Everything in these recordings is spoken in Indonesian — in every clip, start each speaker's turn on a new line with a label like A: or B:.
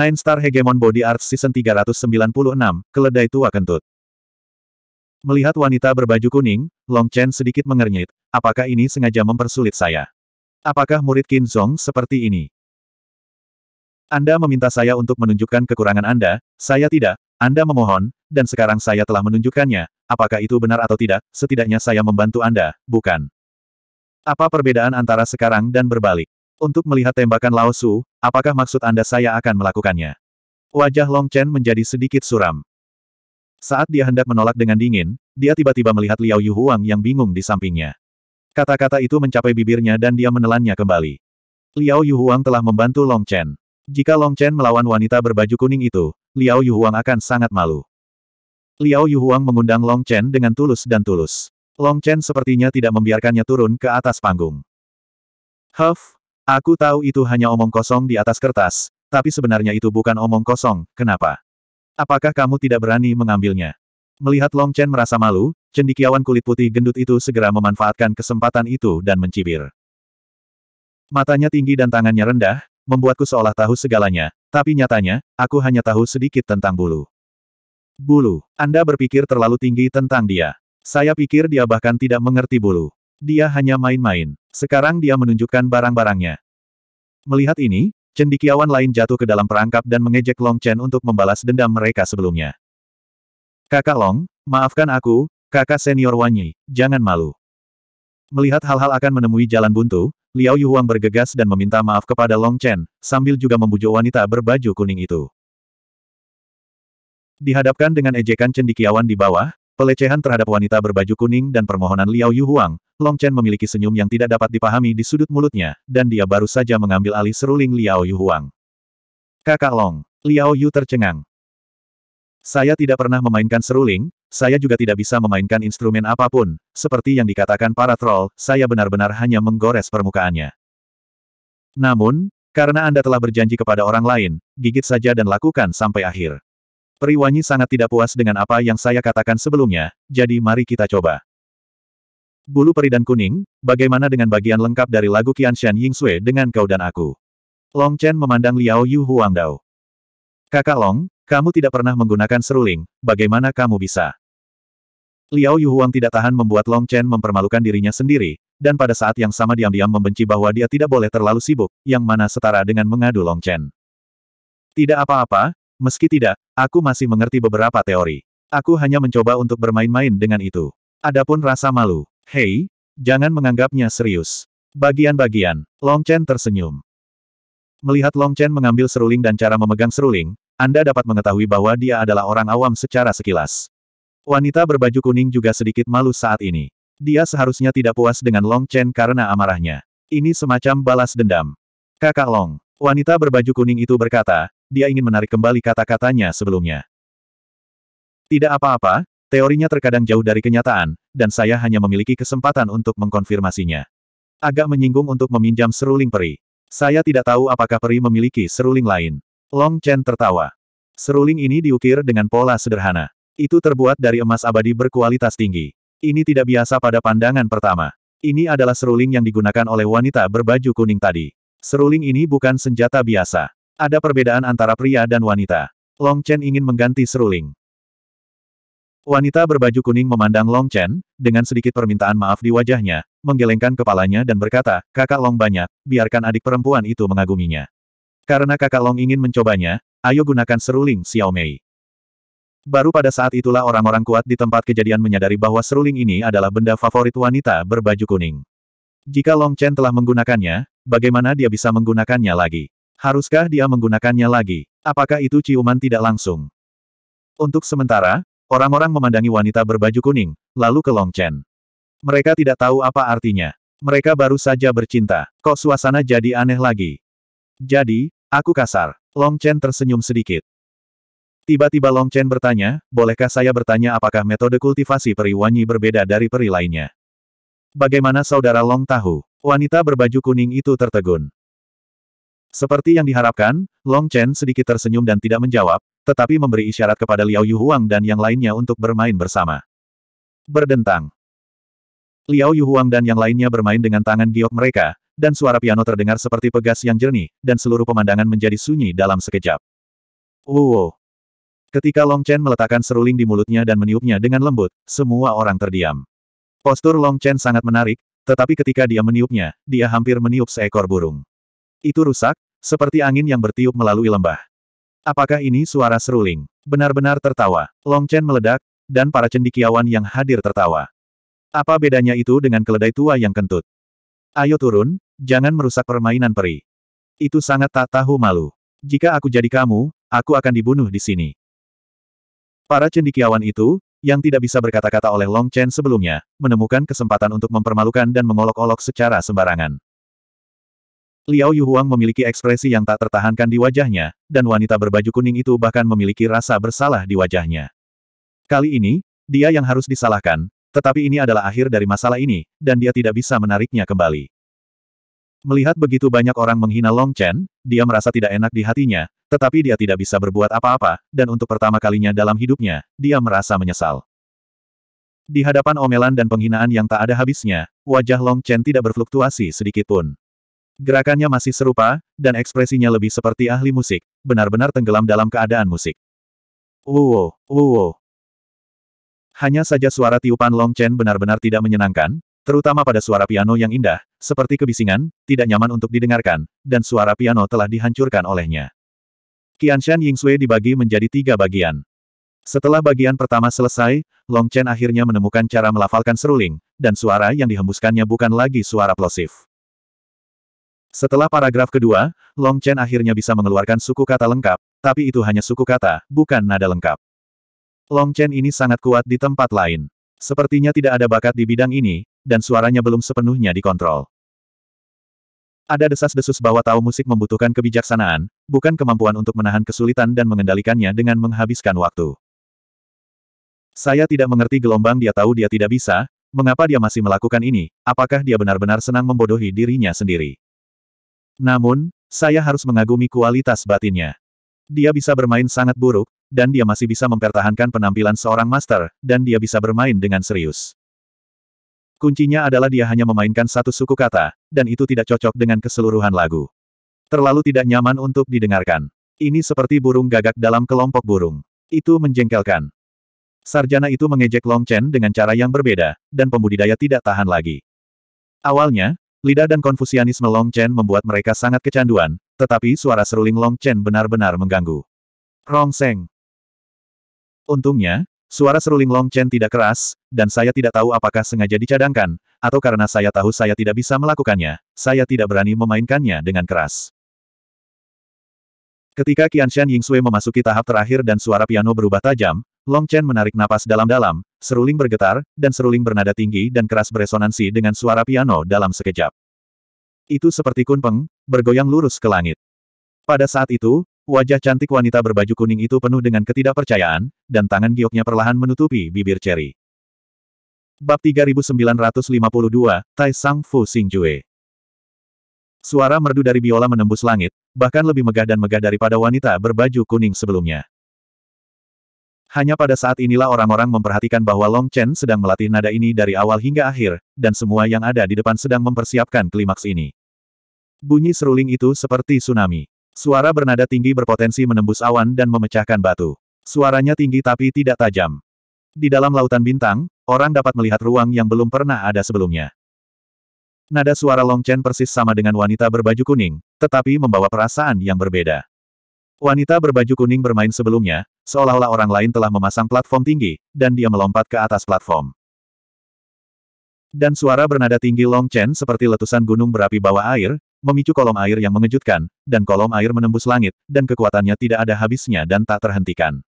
A: Nine Star Hegemon Body Art Season 396, Keledai Tua Kentut. Melihat wanita berbaju kuning, Long Chen sedikit mengernyit, apakah ini sengaja mempersulit saya? Apakah murid Qin Zhong seperti ini? Anda meminta saya untuk menunjukkan kekurangan Anda, saya tidak, Anda memohon, dan sekarang saya telah menunjukkannya, apakah itu benar atau tidak, setidaknya saya membantu Anda, bukan? Apa perbedaan antara sekarang dan berbalik? Untuk melihat tembakan Lao Su, Apakah maksud Anda saya akan melakukannya? Wajah Long Chen menjadi sedikit suram. Saat dia hendak menolak dengan dingin, dia tiba-tiba melihat Liao Yuhuang yang bingung di sampingnya. Kata-kata itu mencapai bibirnya dan dia menelannya kembali. Liao Yuhuang telah membantu Long Chen. Jika Long Chen melawan wanita berbaju kuning itu, Liao Yuhuang akan sangat malu. Liao Yuhuang mengundang Long Chen dengan tulus dan tulus. Long Chen sepertinya tidak membiarkannya turun ke atas panggung. Huff, Aku tahu itu hanya omong kosong di atas kertas, tapi sebenarnya itu bukan omong kosong, kenapa? Apakah kamu tidak berani mengambilnya? Melihat Long Chen merasa malu, cendikiawan kulit putih gendut itu segera memanfaatkan kesempatan itu dan mencibir. Matanya tinggi dan tangannya rendah, membuatku seolah tahu segalanya, tapi nyatanya, aku hanya tahu sedikit tentang bulu. Bulu, Anda berpikir terlalu tinggi tentang dia. Saya pikir dia bahkan tidak mengerti bulu. Dia hanya main-main. Sekarang dia menunjukkan barang-barangnya. Melihat ini, cendikiawan lain jatuh ke dalam perangkap dan mengejek Long Chen untuk membalas dendam mereka sebelumnya. Kakak Long, maafkan aku, kakak senior Wanyi, jangan malu. Melihat hal-hal akan menemui jalan buntu, Liao Yuhuang bergegas dan meminta maaf kepada Long Chen, sambil juga membujuk wanita berbaju kuning itu. Dihadapkan dengan ejekan cendikiawan di bawah, Pelecehan terhadap wanita berbaju kuning dan permohonan Liao Yu Huang, Long Chen memiliki senyum yang tidak dapat dipahami di sudut mulutnya, dan dia baru saja mengambil alih seruling Liao Yu Huang. Kakak Long, Liao Yu tercengang. Saya tidak pernah memainkan seruling, saya juga tidak bisa memainkan instrumen apapun, seperti yang dikatakan para troll, saya benar-benar hanya menggores permukaannya. Namun, karena Anda telah berjanji kepada orang lain, gigit saja dan lakukan sampai akhir. Periwangi sangat tidak puas dengan apa yang saya katakan sebelumnya, jadi mari kita coba. Bulu peri dan kuning, bagaimana dengan bagian lengkap dari lagu Shan Ying Sui dengan kau dan aku? Long Chen memandang Liao Yu Huangdao. Kakak Long, kamu tidak pernah menggunakan seruling, bagaimana kamu bisa? Liao Yu Huang tidak tahan membuat Long Chen mempermalukan dirinya sendiri, dan pada saat yang sama diam-diam membenci bahwa dia tidak boleh terlalu sibuk, yang mana setara dengan mengadu Long Chen. Tidak apa-apa, Meski tidak, aku masih mengerti beberapa teori. Aku hanya mencoba untuk bermain-main dengan itu. Adapun rasa malu. Hei, jangan menganggapnya serius. Bagian-bagian, Long Chen tersenyum. Melihat Long Chen mengambil seruling dan cara memegang seruling, Anda dapat mengetahui bahwa dia adalah orang awam secara sekilas. Wanita berbaju kuning juga sedikit malu saat ini. Dia seharusnya tidak puas dengan Long Chen karena amarahnya. Ini semacam balas dendam. Kakak Long, wanita berbaju kuning itu berkata, dia ingin menarik kembali kata-katanya sebelumnya. Tidak apa-apa, teorinya terkadang jauh dari kenyataan, dan saya hanya memiliki kesempatan untuk mengkonfirmasinya. Agak menyinggung untuk meminjam seruling peri. Saya tidak tahu apakah peri memiliki seruling lain. Long Chen tertawa. Seruling ini diukir dengan pola sederhana. Itu terbuat dari emas abadi berkualitas tinggi. Ini tidak biasa pada pandangan pertama. Ini adalah seruling yang digunakan oleh wanita berbaju kuning tadi. Seruling ini bukan senjata biasa. Ada perbedaan antara pria dan wanita. Long Chen ingin mengganti seruling. Wanita berbaju kuning memandang Long Chen, dengan sedikit permintaan maaf di wajahnya, menggelengkan kepalanya dan berkata, kakak Long banyak, biarkan adik perempuan itu mengaguminya. Karena kakak Long ingin mencobanya, ayo gunakan seruling Xiao Mei." Baru pada saat itulah orang-orang kuat di tempat kejadian menyadari bahwa seruling ini adalah benda favorit wanita berbaju kuning. Jika Long Chen telah menggunakannya, bagaimana dia bisa menggunakannya lagi? Haruskah dia menggunakannya lagi? Apakah itu ciuman tidak langsung? Untuk sementara, orang-orang memandangi wanita berbaju kuning, lalu ke Long Chen. Mereka tidak tahu apa artinya. Mereka baru saja bercinta. Kok suasana jadi aneh lagi? Jadi, aku kasar. Long Chen tersenyum sedikit. Tiba-tiba Long Chen bertanya, bolehkah saya bertanya apakah metode kultivasi peri Wanyi berbeda dari peri lainnya? Bagaimana saudara Long tahu? Wanita berbaju kuning itu tertegun. Seperti yang diharapkan, Long Chen sedikit tersenyum dan tidak menjawab, tetapi memberi isyarat kepada Liao Yuhuang dan yang lainnya untuk bermain bersama. Berdentang. Liao Yuhuang dan yang lainnya bermain dengan tangan giok mereka, dan suara piano terdengar seperti pegas yang jernih, dan seluruh pemandangan menjadi sunyi dalam sekejap. Wow! Ketika Long Chen meletakkan seruling di mulutnya dan meniupnya dengan lembut, semua orang terdiam. Postur Long Chen sangat menarik, tetapi ketika dia meniupnya, dia hampir meniup seekor burung. Itu rusak, seperti angin yang bertiup melalui lembah. Apakah ini suara seruling? Benar-benar tertawa. Long Chen meledak, dan para cendikiawan yang hadir tertawa. Apa bedanya itu dengan keledai tua yang kentut? Ayo turun, jangan merusak permainan peri. Itu sangat tak tahu malu. Jika aku jadi kamu, aku akan dibunuh di sini. Para cendikiawan itu, yang tidak bisa berkata-kata oleh Long Chen sebelumnya, menemukan kesempatan untuk mempermalukan dan mengolok-olok secara sembarangan. Liao Yuhuang memiliki ekspresi yang tak tertahankan di wajahnya, dan wanita berbaju kuning itu bahkan memiliki rasa bersalah di wajahnya. Kali ini, dia yang harus disalahkan, tetapi ini adalah akhir dari masalah ini, dan dia tidak bisa menariknya kembali. Melihat begitu banyak orang menghina Long Chen, dia merasa tidak enak di hatinya, tetapi dia tidak bisa berbuat apa-apa, dan untuk pertama kalinya dalam hidupnya, dia merasa menyesal. Di hadapan omelan dan penghinaan yang tak ada habisnya, wajah Long Chen tidak berfluktuasi sedikitpun. Gerakannya masih serupa, dan ekspresinya lebih seperti ahli musik, benar-benar tenggelam dalam keadaan musik. Uwo, uwo. Hanya saja suara tiupan Long Chen benar-benar tidak menyenangkan, terutama pada suara piano yang indah, seperti kebisingan, tidak nyaman untuk didengarkan, dan suara piano telah dihancurkan olehnya. Shan Ying Sui dibagi menjadi tiga bagian. Setelah bagian pertama selesai, Long Chen akhirnya menemukan cara melafalkan seruling, dan suara yang dihembuskannya bukan lagi suara plosif. Setelah paragraf kedua, Long Chen akhirnya bisa mengeluarkan suku kata lengkap, tapi itu hanya suku kata, bukan nada lengkap. Long Chen ini sangat kuat di tempat lain. Sepertinya tidak ada bakat di bidang ini, dan suaranya belum sepenuhnya dikontrol. Ada desas-desus bahwa tahu musik membutuhkan kebijaksanaan, bukan kemampuan untuk menahan kesulitan dan mengendalikannya dengan menghabiskan waktu. Saya tidak mengerti gelombang dia tahu dia tidak bisa, mengapa dia masih melakukan ini, apakah dia benar-benar senang membodohi dirinya sendiri. Namun, saya harus mengagumi kualitas batinnya. Dia bisa bermain sangat buruk, dan dia masih bisa mempertahankan penampilan seorang master, dan dia bisa bermain dengan serius. Kuncinya adalah dia hanya memainkan satu suku kata, dan itu tidak cocok dengan keseluruhan lagu. Terlalu tidak nyaman untuk didengarkan. Ini seperti burung gagak dalam kelompok burung. Itu menjengkelkan. Sarjana itu mengejek Long Chen dengan cara yang berbeda, dan pembudidaya tidak tahan lagi. Awalnya, Lidah dan konfusianisme Long Chen membuat mereka sangat kecanduan, tetapi suara seruling Long Chen benar-benar mengganggu. Rong Seng. Untungnya, suara seruling Long Chen tidak keras, dan saya tidak tahu apakah sengaja dicadangkan, atau karena saya tahu saya tidak bisa melakukannya, saya tidak berani memainkannya dengan keras. Ketika Ying Sui memasuki tahap terakhir dan suara piano berubah tajam, Long Chen menarik napas dalam-dalam, Seruling bergetar, dan seruling bernada tinggi dan keras beresonansi dengan suara piano dalam sekejap. Itu seperti kunpeng, bergoyang lurus ke langit. Pada saat itu, wajah cantik wanita berbaju kuning itu penuh dengan ketidakpercayaan, dan tangan gioknya perlahan menutupi bibir ceri. Bab 3952, Tai Sang Fu Sing Jue Suara merdu dari biola menembus langit, bahkan lebih megah dan megah daripada wanita berbaju kuning sebelumnya. Hanya pada saat inilah orang-orang memperhatikan bahwa Long Chen sedang melatih nada ini dari awal hingga akhir, dan semua yang ada di depan sedang mempersiapkan klimaks ini. Bunyi seruling itu seperti tsunami. Suara bernada tinggi berpotensi menembus awan dan memecahkan batu. Suaranya tinggi tapi tidak tajam. Di dalam lautan bintang, orang dapat melihat ruang yang belum pernah ada sebelumnya. Nada suara Long Chen persis sama dengan wanita berbaju kuning, tetapi membawa perasaan yang berbeda. Wanita berbaju kuning bermain sebelumnya, seolah-olah orang lain telah memasang platform tinggi, dan dia melompat ke atas platform. Dan suara bernada tinggi Long Chen seperti letusan gunung berapi bawah air, memicu kolom air yang mengejutkan, dan kolom air menembus langit, dan kekuatannya tidak ada habisnya dan tak terhentikan.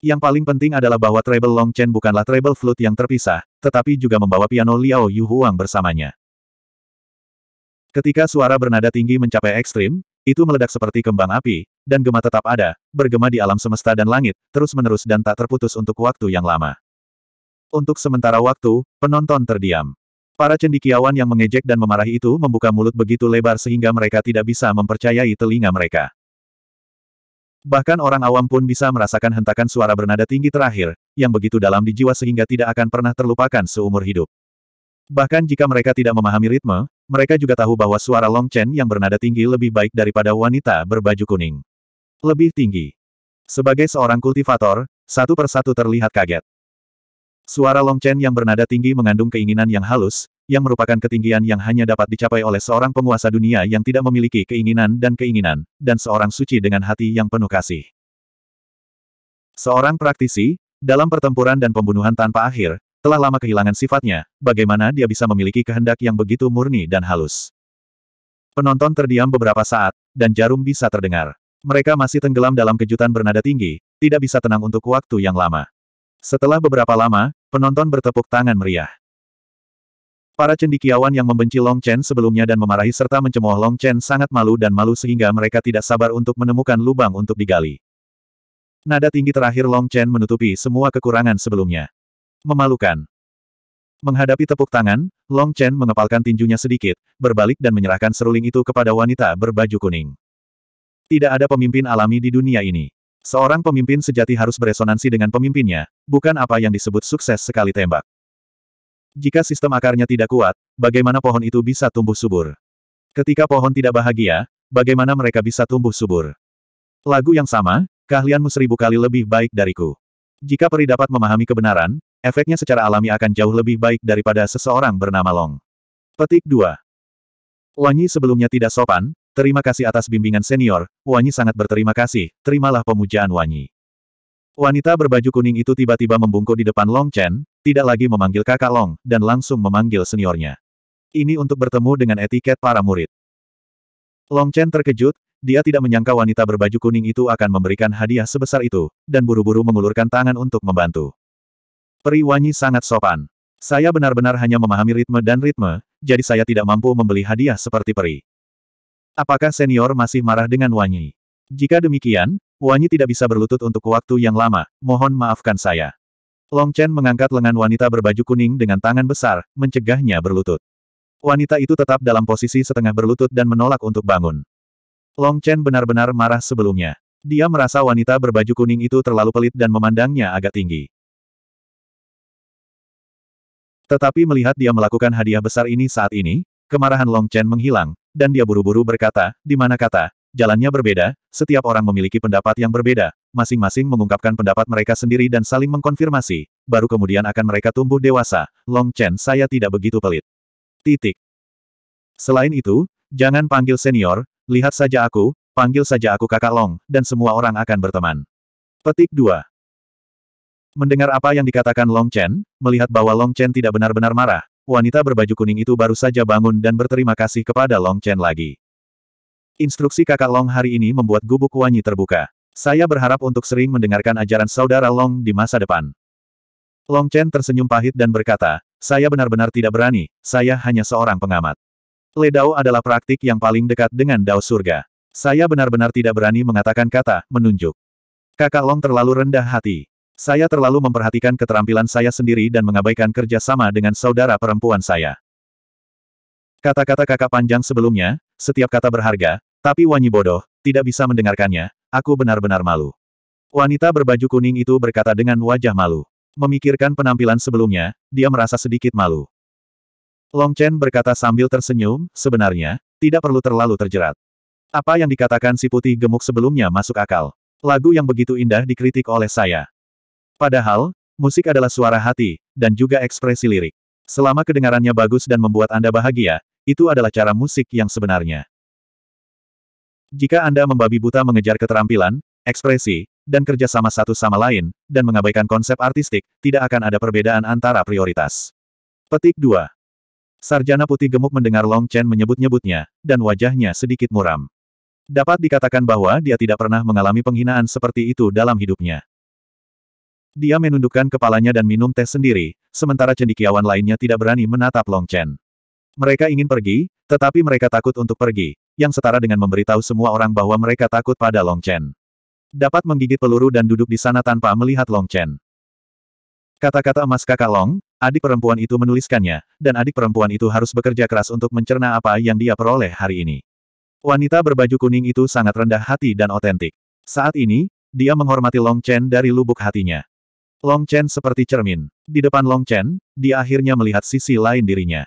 A: Yang paling penting adalah bahwa treble Long Chen bukanlah treble flute yang terpisah, tetapi juga membawa piano Liao Yu Huang bersamanya. Ketika suara bernada tinggi mencapai ekstrim, itu meledak seperti kembang api, dan gema tetap ada, bergema di alam semesta dan langit, terus-menerus dan tak terputus untuk waktu yang lama. Untuk sementara waktu, penonton terdiam. Para cendikiawan yang mengejek dan memarahi itu membuka mulut begitu lebar sehingga mereka tidak bisa mempercayai telinga mereka. Bahkan orang awam pun bisa merasakan hentakan suara bernada tinggi terakhir, yang begitu dalam di jiwa sehingga tidak akan pernah terlupakan seumur hidup. Bahkan jika mereka tidak memahami ritme, mereka juga tahu bahwa suara Long Chen yang bernada tinggi lebih baik daripada wanita berbaju kuning. Lebih tinggi. Sebagai seorang kultivator, satu persatu terlihat kaget. Suara Long Chen yang bernada tinggi mengandung keinginan yang halus, yang merupakan ketinggian yang hanya dapat dicapai oleh seorang penguasa dunia yang tidak memiliki keinginan dan keinginan, dan seorang suci dengan hati yang penuh kasih. Seorang praktisi, dalam pertempuran dan pembunuhan tanpa akhir, telah lama kehilangan sifatnya, bagaimana dia bisa memiliki kehendak yang begitu murni dan halus. Penonton terdiam beberapa saat, dan jarum bisa terdengar. Mereka masih tenggelam dalam kejutan bernada tinggi, tidak bisa tenang untuk waktu yang lama. Setelah beberapa lama, penonton bertepuk tangan meriah. Para cendikiawan yang membenci Long Chen sebelumnya dan memarahi serta mencemooh Long Chen sangat malu dan malu sehingga mereka tidak sabar untuk menemukan lubang untuk digali. Nada tinggi terakhir Long Chen menutupi semua kekurangan sebelumnya. Memalukan. Menghadapi tepuk tangan, Long Chen mengepalkan tinjunya sedikit, berbalik dan menyerahkan seruling itu kepada wanita berbaju kuning. Tidak ada pemimpin alami di dunia ini. Seorang pemimpin sejati harus beresonansi dengan pemimpinnya, bukan apa yang disebut sukses sekali tembak. Jika sistem akarnya tidak kuat, bagaimana pohon itu bisa tumbuh subur? Ketika pohon tidak bahagia, bagaimana mereka bisa tumbuh subur? Lagu yang sama, keahlianmu seribu kali lebih baik dariku. Jika peri dapat memahami kebenaran, Efeknya secara alami akan jauh lebih baik daripada seseorang bernama Long. Petik 2. Wanyi sebelumnya tidak sopan, terima kasih atas bimbingan senior, Wanyi sangat berterima kasih, terimalah pemujaan Wanyi. Wanita berbaju kuning itu tiba-tiba membungkuk di depan Long Chen, tidak lagi memanggil kakak Long, dan langsung memanggil seniornya. Ini untuk bertemu dengan etiket para murid. Long Chen terkejut, dia tidak menyangka wanita berbaju kuning itu akan memberikan hadiah sebesar itu, dan buru-buru mengulurkan tangan untuk membantu. Peri wanyi sangat sopan. Saya benar-benar hanya memahami ritme dan ritme, jadi saya tidak mampu membeli hadiah seperti peri. Apakah senior masih marah dengan Wanyi? Jika demikian, Wanyi tidak bisa berlutut untuk waktu yang lama, mohon maafkan saya. Long Chen mengangkat lengan wanita berbaju kuning dengan tangan besar, mencegahnya berlutut. Wanita itu tetap dalam posisi setengah berlutut dan menolak untuk bangun. Long Chen benar-benar marah sebelumnya. Dia merasa wanita berbaju kuning itu terlalu pelit dan memandangnya agak tinggi. Tetapi melihat dia melakukan hadiah besar ini saat ini, kemarahan Long Chen menghilang, dan dia buru-buru berkata, di mana kata, jalannya berbeda, setiap orang memiliki pendapat yang berbeda, masing-masing mengungkapkan pendapat mereka sendiri dan saling mengkonfirmasi, baru kemudian akan mereka tumbuh dewasa, Long Chen saya tidak begitu pelit. Titik. Selain itu, jangan panggil senior, lihat saja aku, panggil saja aku kakak Long, dan semua orang akan berteman. Petik 2. Mendengar apa yang dikatakan Long Chen, melihat bahwa Long Chen tidak benar-benar marah, wanita berbaju kuning itu baru saja bangun dan berterima kasih kepada Long Chen lagi. Instruksi kakak Long hari ini membuat gubuk Wanyi terbuka. Saya berharap untuk sering mendengarkan ajaran saudara Long di masa depan. Long Chen tersenyum pahit dan berkata, saya benar-benar tidak berani, saya hanya seorang pengamat. Ledao adalah praktik yang paling dekat dengan Dao Surga. Saya benar-benar tidak berani mengatakan kata, menunjuk. Kakak Long terlalu rendah hati. Saya terlalu memperhatikan keterampilan saya sendiri dan mengabaikan kerja sama dengan saudara perempuan saya. Kata-kata kakak panjang sebelumnya, setiap kata berharga, tapi Wanyi bodoh, tidak bisa mendengarkannya, aku benar-benar malu. Wanita berbaju kuning itu berkata dengan wajah malu. Memikirkan penampilan sebelumnya, dia merasa sedikit malu. Long Chen berkata sambil tersenyum, sebenarnya, tidak perlu terlalu terjerat. Apa yang dikatakan si putih gemuk sebelumnya masuk akal. Lagu yang begitu indah dikritik oleh saya. Padahal, musik adalah suara hati, dan juga ekspresi lirik. Selama kedengarannya bagus dan membuat Anda bahagia, itu adalah cara musik yang sebenarnya. Jika Anda membabi buta mengejar keterampilan, ekspresi, dan kerja sama satu sama lain, dan mengabaikan konsep artistik, tidak akan ada perbedaan antara prioritas. Petik 2. Sarjana putih gemuk mendengar Long Chen menyebut-nyebutnya, dan wajahnya sedikit muram. Dapat dikatakan bahwa dia tidak pernah mengalami penghinaan seperti itu dalam hidupnya. Dia menundukkan kepalanya dan minum teh sendiri, sementara cendikiawan lainnya tidak berani menatap Long Chen. Mereka ingin pergi, tetapi mereka takut untuk pergi, yang setara dengan memberitahu semua orang bahwa mereka takut pada Long Chen. Dapat menggigit peluru dan duduk di sana tanpa melihat Long Chen. Kata-kata emas kakak Long, adik perempuan itu menuliskannya, dan adik perempuan itu harus bekerja keras untuk mencerna apa yang dia peroleh hari ini. Wanita berbaju kuning itu sangat rendah hati dan otentik. Saat ini, dia menghormati Long Chen dari lubuk hatinya. Long Chen seperti cermin. Di depan Long Chen, dia akhirnya melihat sisi lain dirinya.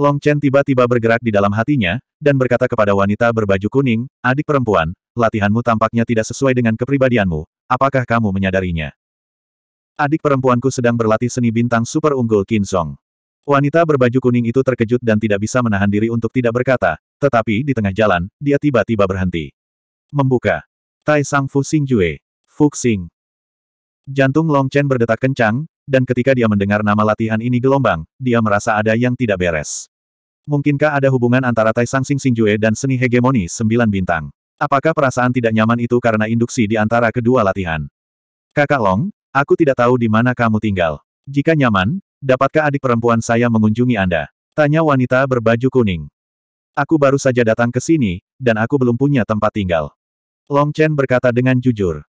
A: Long Chen tiba-tiba bergerak di dalam hatinya, dan berkata kepada wanita berbaju kuning, adik perempuan, latihanmu tampaknya tidak sesuai dengan kepribadianmu, apakah kamu menyadarinya? Adik perempuanku sedang berlatih seni bintang super unggul Qin Song. Wanita berbaju kuning itu terkejut dan tidak bisa menahan diri untuk tidak berkata, tetapi di tengah jalan, dia tiba-tiba berhenti. Membuka. Tai Sang Fu Xing Jue. Fu Xing. Jantung Long Chen berdetak kencang, dan ketika dia mendengar nama latihan ini gelombang, dia merasa ada yang tidak beres. Mungkinkah ada hubungan antara Tai Sang Sing Sing Jue dan seni hegemoni sembilan bintang? Apakah perasaan tidak nyaman itu karena induksi di antara kedua latihan? Kakak Long, aku tidak tahu di mana kamu tinggal. Jika nyaman, dapatkah adik perempuan saya mengunjungi Anda? Tanya wanita berbaju kuning. Aku baru saja datang ke sini, dan aku belum punya tempat tinggal. Long Chen berkata dengan jujur.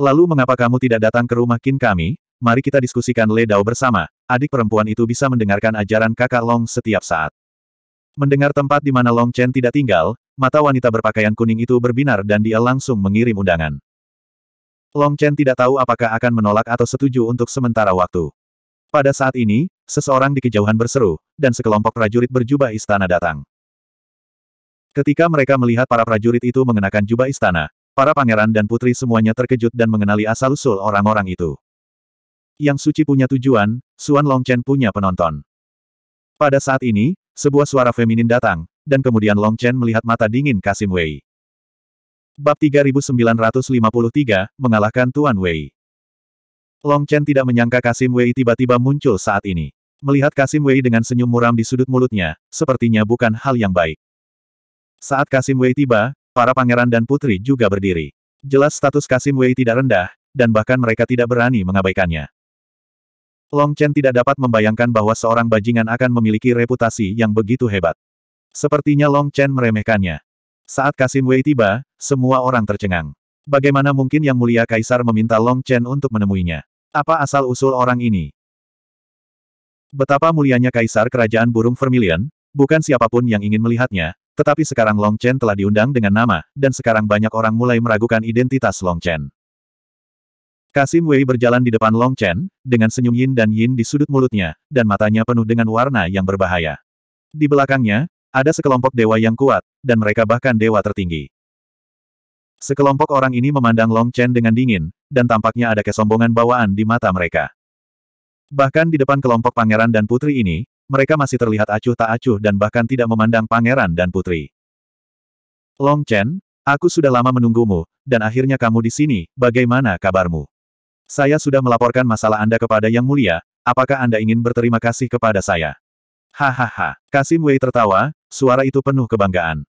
A: Lalu mengapa kamu tidak datang ke rumah kin kami? Mari kita diskusikan Le Dao bersama. Adik perempuan itu bisa mendengarkan ajaran kakak Long setiap saat. Mendengar tempat di mana Long Chen tidak tinggal, mata wanita berpakaian kuning itu berbinar dan dia langsung mengirim undangan. Long Chen tidak tahu apakah akan menolak atau setuju untuk sementara waktu. Pada saat ini, seseorang di kejauhan berseru, dan sekelompok prajurit berjubah istana datang. Ketika mereka melihat para prajurit itu mengenakan jubah istana, Para pangeran dan putri semuanya terkejut dan mengenali asal-usul orang-orang itu. Yang suci punya tujuan, Suan Longchen punya penonton. Pada saat ini, sebuah suara feminin datang, dan kemudian Longchen melihat mata dingin Kasim Wei. Bab 3953, mengalahkan Tuan Wei. Longchen tidak menyangka Kasim Wei tiba-tiba muncul saat ini. Melihat Kasim Wei dengan senyum muram di sudut mulutnya, sepertinya bukan hal yang baik. Saat Kasim Wei tiba, para pangeran dan putri juga berdiri. Jelas status Kasim Wei tidak rendah, dan bahkan mereka tidak berani mengabaikannya. Long Chen tidak dapat membayangkan bahwa seorang bajingan akan memiliki reputasi yang begitu hebat. Sepertinya Long Chen meremehkannya. Saat Kasim Wei tiba, semua orang tercengang. Bagaimana mungkin Yang Mulia Kaisar meminta Long Chen untuk menemuinya? Apa asal-usul orang ini? Betapa mulianya Kaisar Kerajaan Burung Vermilion, bukan siapapun yang ingin melihatnya, tetapi sekarang Long Chen telah diundang dengan nama, dan sekarang banyak orang mulai meragukan identitas Long Chen. Kasim Wei berjalan di depan Long Chen, dengan senyum yin dan yin di sudut mulutnya, dan matanya penuh dengan warna yang berbahaya. Di belakangnya, ada sekelompok dewa yang kuat, dan mereka bahkan dewa tertinggi. Sekelompok orang ini memandang Long Chen dengan dingin, dan tampaknya ada kesombongan bawaan di mata mereka. Bahkan di depan kelompok pangeran dan putri ini, mereka masih terlihat acuh tak acuh dan bahkan tidak memandang pangeran dan putri. Long Chen, aku sudah lama menunggumu, dan akhirnya kamu di sini, bagaimana kabarmu? Saya sudah melaporkan masalah Anda kepada Yang Mulia, apakah Anda ingin berterima kasih kepada saya? Hahaha, Kasim Wei tertawa, suara itu penuh kebanggaan.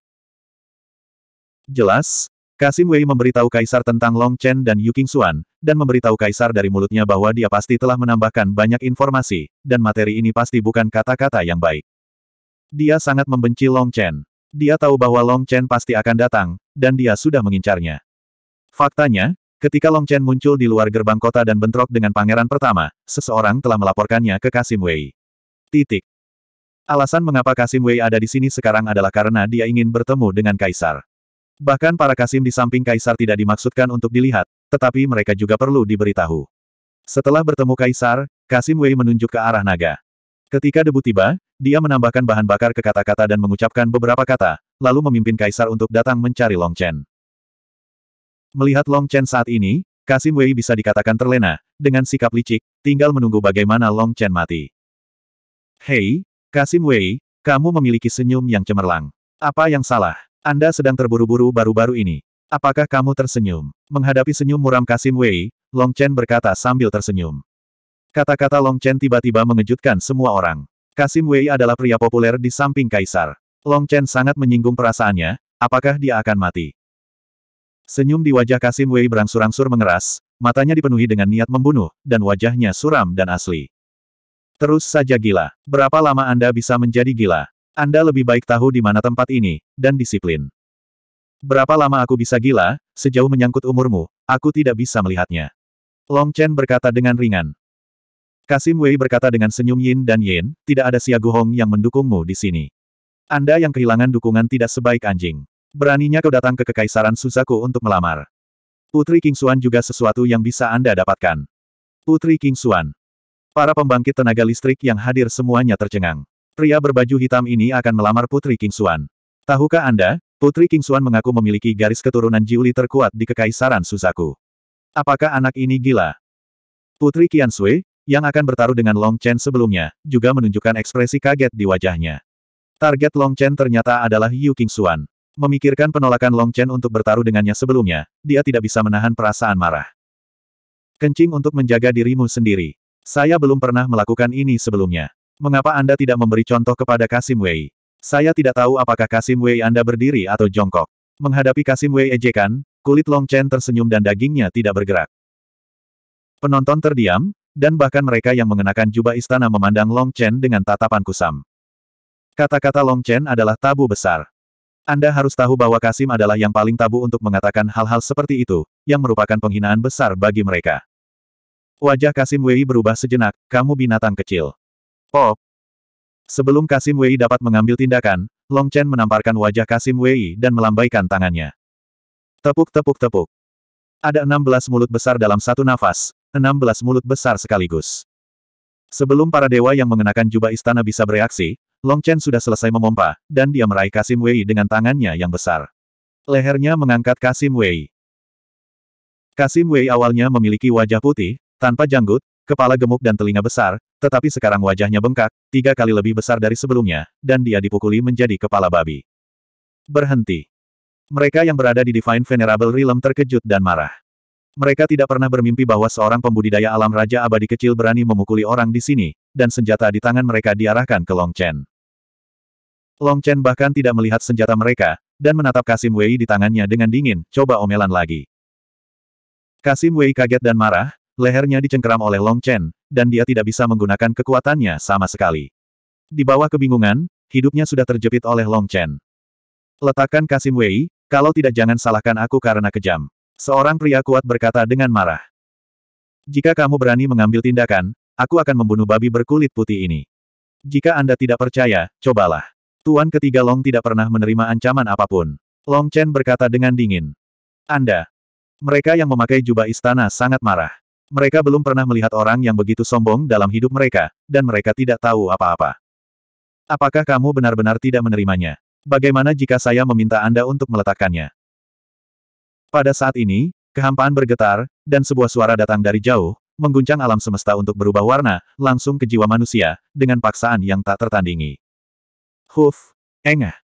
A: Jelas, Kasim Wei memberitahu Kaisar tentang Long Chen dan Yu Xuan, dan memberitahu Kaisar dari mulutnya bahwa dia pasti telah menambahkan banyak informasi, dan materi ini pasti bukan kata-kata yang baik. Dia sangat membenci Long Chen. Dia tahu bahwa Long Chen pasti akan datang, dan dia sudah mengincarnya. Faktanya, ketika Long Chen muncul di luar gerbang kota dan bentrok dengan pangeran pertama, seseorang telah melaporkannya ke Kasim Wei. Titik. Alasan mengapa Kasim Wei ada di sini sekarang adalah karena dia ingin bertemu dengan Kaisar. Bahkan para kasim di samping kaisar tidak dimaksudkan untuk dilihat, tetapi mereka juga perlu diberitahu. Setelah bertemu kaisar, Kasim Wei menunjuk ke arah naga. Ketika debu tiba, dia menambahkan bahan bakar ke kata-kata dan mengucapkan beberapa kata, lalu memimpin kaisar untuk datang mencari Long Chen. Melihat Long Chen saat ini, Kasim Wei bisa dikatakan terlena, dengan sikap licik, tinggal menunggu bagaimana Long Chen mati. Hei, Kasim Wei, kamu memiliki senyum yang cemerlang. Apa yang salah? Anda sedang terburu-buru baru-baru ini. Apakah kamu tersenyum? Menghadapi senyum muram Kasim Wei, Long Chen berkata sambil tersenyum. Kata-kata Long Chen tiba-tiba mengejutkan semua orang. Kasim Wei adalah pria populer di samping kaisar. Long Chen sangat menyinggung perasaannya, apakah dia akan mati? Senyum di wajah Kasim Wei berangsur-angsur mengeras, matanya dipenuhi dengan niat membunuh, dan wajahnya suram dan asli. Terus saja gila. Berapa lama Anda bisa menjadi gila? Anda lebih baik tahu di mana tempat ini, dan disiplin. Berapa lama aku bisa gila, sejauh menyangkut umurmu, aku tidak bisa melihatnya. Long Chen berkata dengan ringan. Kasim Wei berkata dengan senyum yin dan yin, tidak ada Xia Guhong yang mendukungmu di sini. Anda yang kehilangan dukungan tidak sebaik anjing. Beraninya kau datang ke Kekaisaran Suzaku untuk melamar. Putri King Xuan juga sesuatu yang bisa Anda dapatkan. Putri King Xuan. Para pembangkit tenaga listrik yang hadir semuanya tercengang. Pria berbaju hitam ini akan melamar Putri King Kingsuan. Tahukah Anda, Putri King Kingsuan mengaku memiliki garis keturunan Jiuli terkuat di Kekaisaran Suzaku. Apakah anak ini gila? Putri Qian Sui, yang akan bertaruh dengan Long Chen sebelumnya, juga menunjukkan ekspresi kaget di wajahnya. Target Long Chen ternyata adalah Yu King Kingsuan. Memikirkan penolakan Long Chen untuk bertaruh dengannya sebelumnya, dia tidak bisa menahan perasaan marah. Kencing untuk menjaga dirimu sendiri. Saya belum pernah melakukan ini sebelumnya. Mengapa Anda tidak memberi contoh kepada Kasim Wei? Saya tidak tahu apakah Kasim Wei Anda berdiri atau jongkok. Menghadapi Kasim Wei ejekan, kulit Long Chen tersenyum dan dagingnya tidak bergerak. Penonton terdiam, dan bahkan mereka yang mengenakan jubah istana memandang Long Chen dengan tatapan kusam. Kata-kata Long Chen adalah tabu besar. Anda harus tahu bahwa Kasim adalah yang paling tabu untuk mengatakan hal-hal seperti itu, yang merupakan penghinaan besar bagi mereka. Wajah Kasim Wei berubah sejenak, kamu binatang kecil. Pop! Oh. Sebelum Kasim Wei dapat mengambil tindakan, Long Chen menamparkan wajah Kasim Wei dan melambaikan tangannya. Tepuk-tepuk-tepuk. Ada enam mulut besar dalam satu nafas, enam mulut besar sekaligus. Sebelum para dewa yang mengenakan jubah istana bisa bereaksi, Long Chen sudah selesai memompa, dan dia meraih Kasim Wei dengan tangannya yang besar. Lehernya mengangkat Kasim Wei. Kasim Wei awalnya memiliki wajah putih, tanpa janggut, Kepala gemuk dan telinga besar, tetapi sekarang wajahnya bengkak, tiga kali lebih besar dari sebelumnya, dan dia dipukuli menjadi kepala babi. Berhenti. Mereka yang berada di Divine Venerable Realm terkejut dan marah. Mereka tidak pernah bermimpi bahwa seorang pembudidaya alam Raja Abadi kecil berani memukuli orang di sini, dan senjata di tangan mereka diarahkan ke Long Chen. Long Chen bahkan tidak melihat senjata mereka, dan menatap Kasim Wei di tangannya dengan dingin, coba omelan lagi. Kasim Wei kaget dan marah, lehernya dicengkeram oleh Long Chen, dan dia tidak bisa menggunakan kekuatannya sama sekali. Di bawah kebingungan, hidupnya sudah terjepit oleh Long Chen. Letakkan Kasim Wei, kalau tidak jangan salahkan aku karena kejam. Seorang pria kuat berkata dengan marah. Jika kamu berani mengambil tindakan, aku akan membunuh babi berkulit putih ini. Jika Anda tidak percaya, cobalah. Tuan ketiga Long tidak pernah menerima ancaman apapun. Long Chen berkata dengan dingin. Anda. Mereka yang memakai jubah istana sangat marah. Mereka belum pernah melihat orang yang begitu sombong dalam hidup mereka, dan mereka tidak tahu apa-apa. Apakah kamu benar-benar tidak menerimanya? Bagaimana jika saya meminta Anda untuk meletakkannya? Pada saat ini, kehampaan bergetar, dan sebuah suara datang dari jauh, mengguncang alam semesta untuk berubah warna, langsung ke jiwa manusia, dengan paksaan yang tak tertandingi. Huf, engah.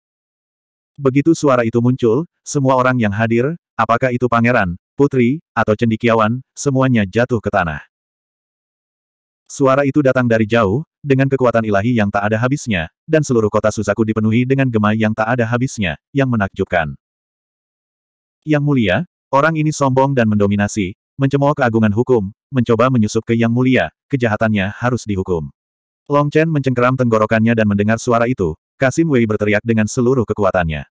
A: Begitu suara itu muncul, semua orang yang hadir, apakah itu pangeran, putri, atau cendikiawan, semuanya jatuh ke tanah. Suara itu datang dari jauh, dengan kekuatan ilahi yang tak ada habisnya, dan seluruh kota Suzaku dipenuhi dengan gema yang tak ada habisnya, yang menakjubkan. Yang mulia, orang ini sombong dan mendominasi, mencemooh keagungan hukum, mencoba menyusup ke yang mulia, kejahatannya harus dihukum. Long Chen mencengkeram tenggorokannya dan mendengar suara itu, Kasim Wei berteriak dengan seluruh kekuatannya.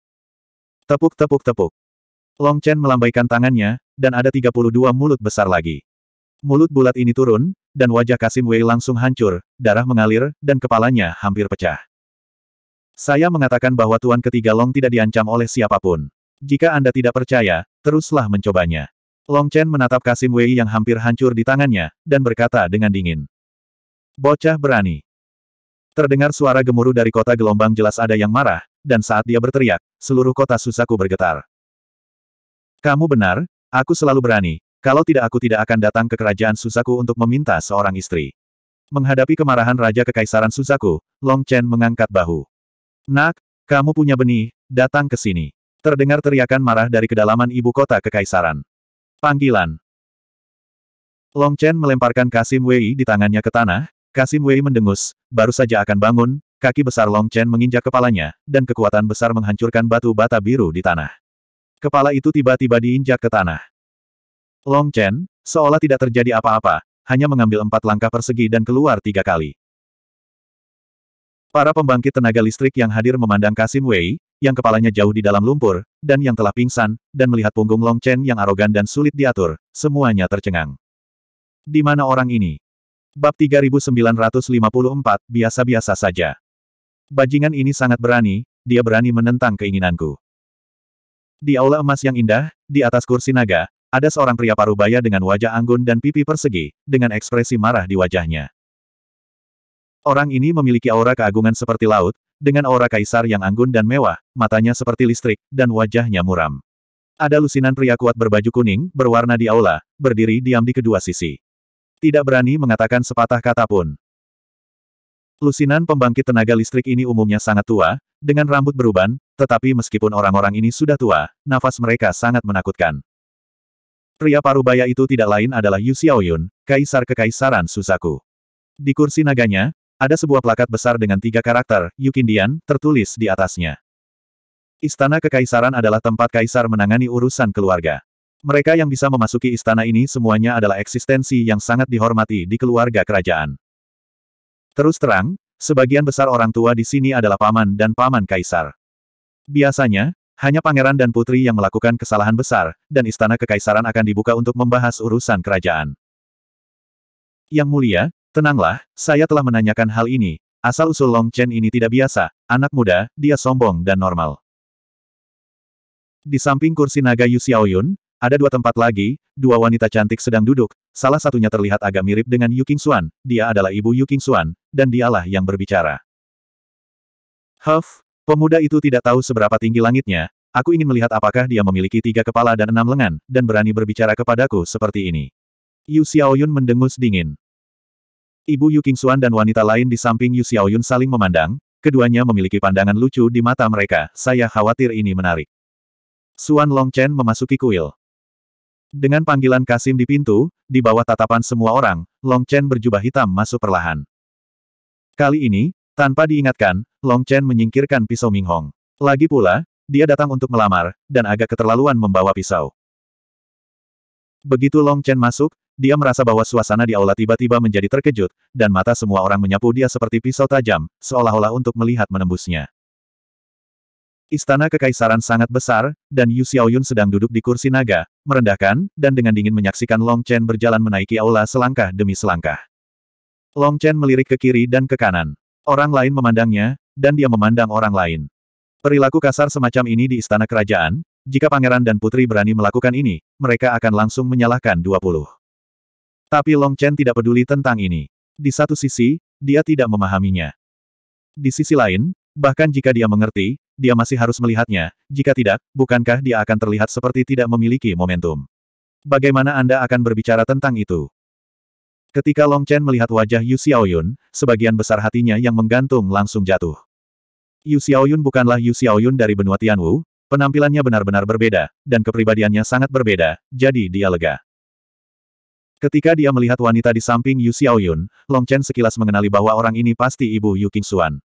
A: Tepuk tepuk tepuk. Long Chen melambaikan tangannya, dan ada 32 mulut besar lagi. Mulut bulat ini turun, dan wajah Kasim Wei langsung hancur, darah mengalir, dan kepalanya hampir pecah. Saya mengatakan bahwa Tuan Ketiga Long tidak diancam oleh siapapun. Jika Anda tidak percaya, teruslah mencobanya. Long Chen menatap Kasim Wei yang hampir hancur di tangannya, dan berkata dengan dingin. Bocah berani. Terdengar suara gemuruh dari kota gelombang jelas ada yang marah, dan saat dia berteriak, seluruh kota Susaku bergetar. Kamu benar, Aku selalu berani, kalau tidak aku tidak akan datang ke kerajaan Suzaku untuk meminta seorang istri. Menghadapi kemarahan Raja Kekaisaran Suzaku, Long Chen mengangkat bahu. Nak, kamu punya benih, datang ke sini. Terdengar teriakan marah dari kedalaman ibu kota Kekaisaran. Panggilan. Long Chen melemparkan Kasim Wei di tangannya ke tanah, Kasim Wei mendengus, baru saja akan bangun, kaki besar Long Chen menginjak kepalanya, dan kekuatan besar menghancurkan batu bata biru di tanah. Kepala itu tiba-tiba diinjak ke tanah. Long Chen, seolah tidak terjadi apa-apa, hanya mengambil empat langkah persegi dan keluar tiga kali. Para pembangkit tenaga listrik yang hadir memandang Kasim Wei, yang kepalanya jauh di dalam lumpur, dan yang telah pingsan, dan melihat punggung Long Chen yang arogan dan sulit diatur, semuanya tercengang. Di mana orang ini? Bab 3954, biasa-biasa saja. Bajingan ini sangat berani, dia berani menentang keinginanku. Di aula emas yang indah, di atas kursi naga, ada seorang pria parubaya dengan wajah anggun dan pipi persegi, dengan ekspresi marah di wajahnya. Orang ini memiliki aura keagungan seperti laut, dengan aura kaisar yang anggun dan mewah, matanya seperti listrik, dan wajahnya muram. Ada lusinan pria kuat berbaju kuning, berwarna di aula, berdiri diam di kedua sisi. Tidak berani mengatakan sepatah kata pun. Lusinan pembangkit tenaga listrik ini umumnya sangat tua, dengan rambut beruban, tetapi meskipun orang-orang ini sudah tua, nafas mereka sangat menakutkan. Pria parubaya itu tidak lain adalah Yu Xiaoyun, Kaisar Kekaisaran Suzaku. Di kursi naganya, ada sebuah plakat besar dengan tiga karakter, Yukindian, tertulis di atasnya. Istana Kekaisaran adalah tempat kaisar menangani urusan keluarga. Mereka yang bisa memasuki istana ini semuanya adalah eksistensi yang sangat dihormati di keluarga kerajaan. Terus terang, sebagian besar orang tua di sini adalah paman dan paman kaisar. Biasanya, hanya pangeran dan putri yang melakukan kesalahan besar, dan istana kekaisaran akan dibuka untuk membahas urusan kerajaan. Yang mulia, tenanglah, saya telah menanyakan hal ini, asal-usul Long Chen ini tidak biasa, anak muda, dia sombong dan normal. Di samping kursi naga Yu Xiaoyun, ada dua tempat lagi, dua wanita cantik sedang duduk, salah satunya terlihat agak mirip dengan Yu Qingxuan, dia adalah ibu Yu Qingxuan, dan dialah yang berbicara. Huff, pemuda itu tidak tahu seberapa tinggi langitnya, aku ingin melihat apakah dia memiliki tiga kepala dan enam lengan, dan berani berbicara kepadaku seperti ini. Yu Xiaoyun mendengus dingin. Ibu Yu Qingxuan dan wanita lain di samping Yu Xiaoyun saling memandang, keduanya memiliki pandangan lucu di mata mereka, saya khawatir ini menarik. Suan Longchen memasuki kuil. Dengan panggilan Kasim di pintu, di bawah tatapan semua orang, Longchen berjubah hitam masuk perlahan. Kali ini, tanpa diingatkan, Long Chen menyingkirkan pisau Ming Hong. Lagi pula, dia datang untuk melamar, dan agak keterlaluan membawa pisau. Begitu Long Chen masuk, dia merasa bahwa suasana di aula tiba-tiba menjadi terkejut, dan mata semua orang menyapu dia seperti pisau tajam, seolah-olah untuk melihat menembusnya. Istana kekaisaran sangat besar, dan Yu Xiaoyun sedang duduk di kursi naga, merendahkan, dan dengan dingin menyaksikan Long Chen berjalan menaiki aula selangkah demi selangkah. Long Chen melirik ke kiri dan ke kanan. Orang lain memandangnya, dan dia memandang orang lain. Perilaku kasar semacam ini di istana kerajaan, jika pangeran dan putri berani melakukan ini, mereka akan langsung menyalahkan 20. Tapi Long Chen tidak peduli tentang ini. Di satu sisi, dia tidak memahaminya. Di sisi lain, bahkan jika dia mengerti, dia masih harus melihatnya, jika tidak, bukankah dia akan terlihat seperti tidak memiliki momentum? Bagaimana Anda akan berbicara tentang itu? Ketika Long Chen melihat wajah Yu Xiaoyun, sebagian besar hatinya yang menggantung langsung jatuh. Yu Xiaoyun bukanlah Yu Xiaoyun dari benua Tianwu, penampilannya benar-benar berbeda, dan kepribadiannya sangat berbeda, jadi dia lega. Ketika dia melihat wanita di samping Yu Xiaoyun, Long Chen sekilas mengenali bahwa orang ini pasti ibu Yu Qingxuan.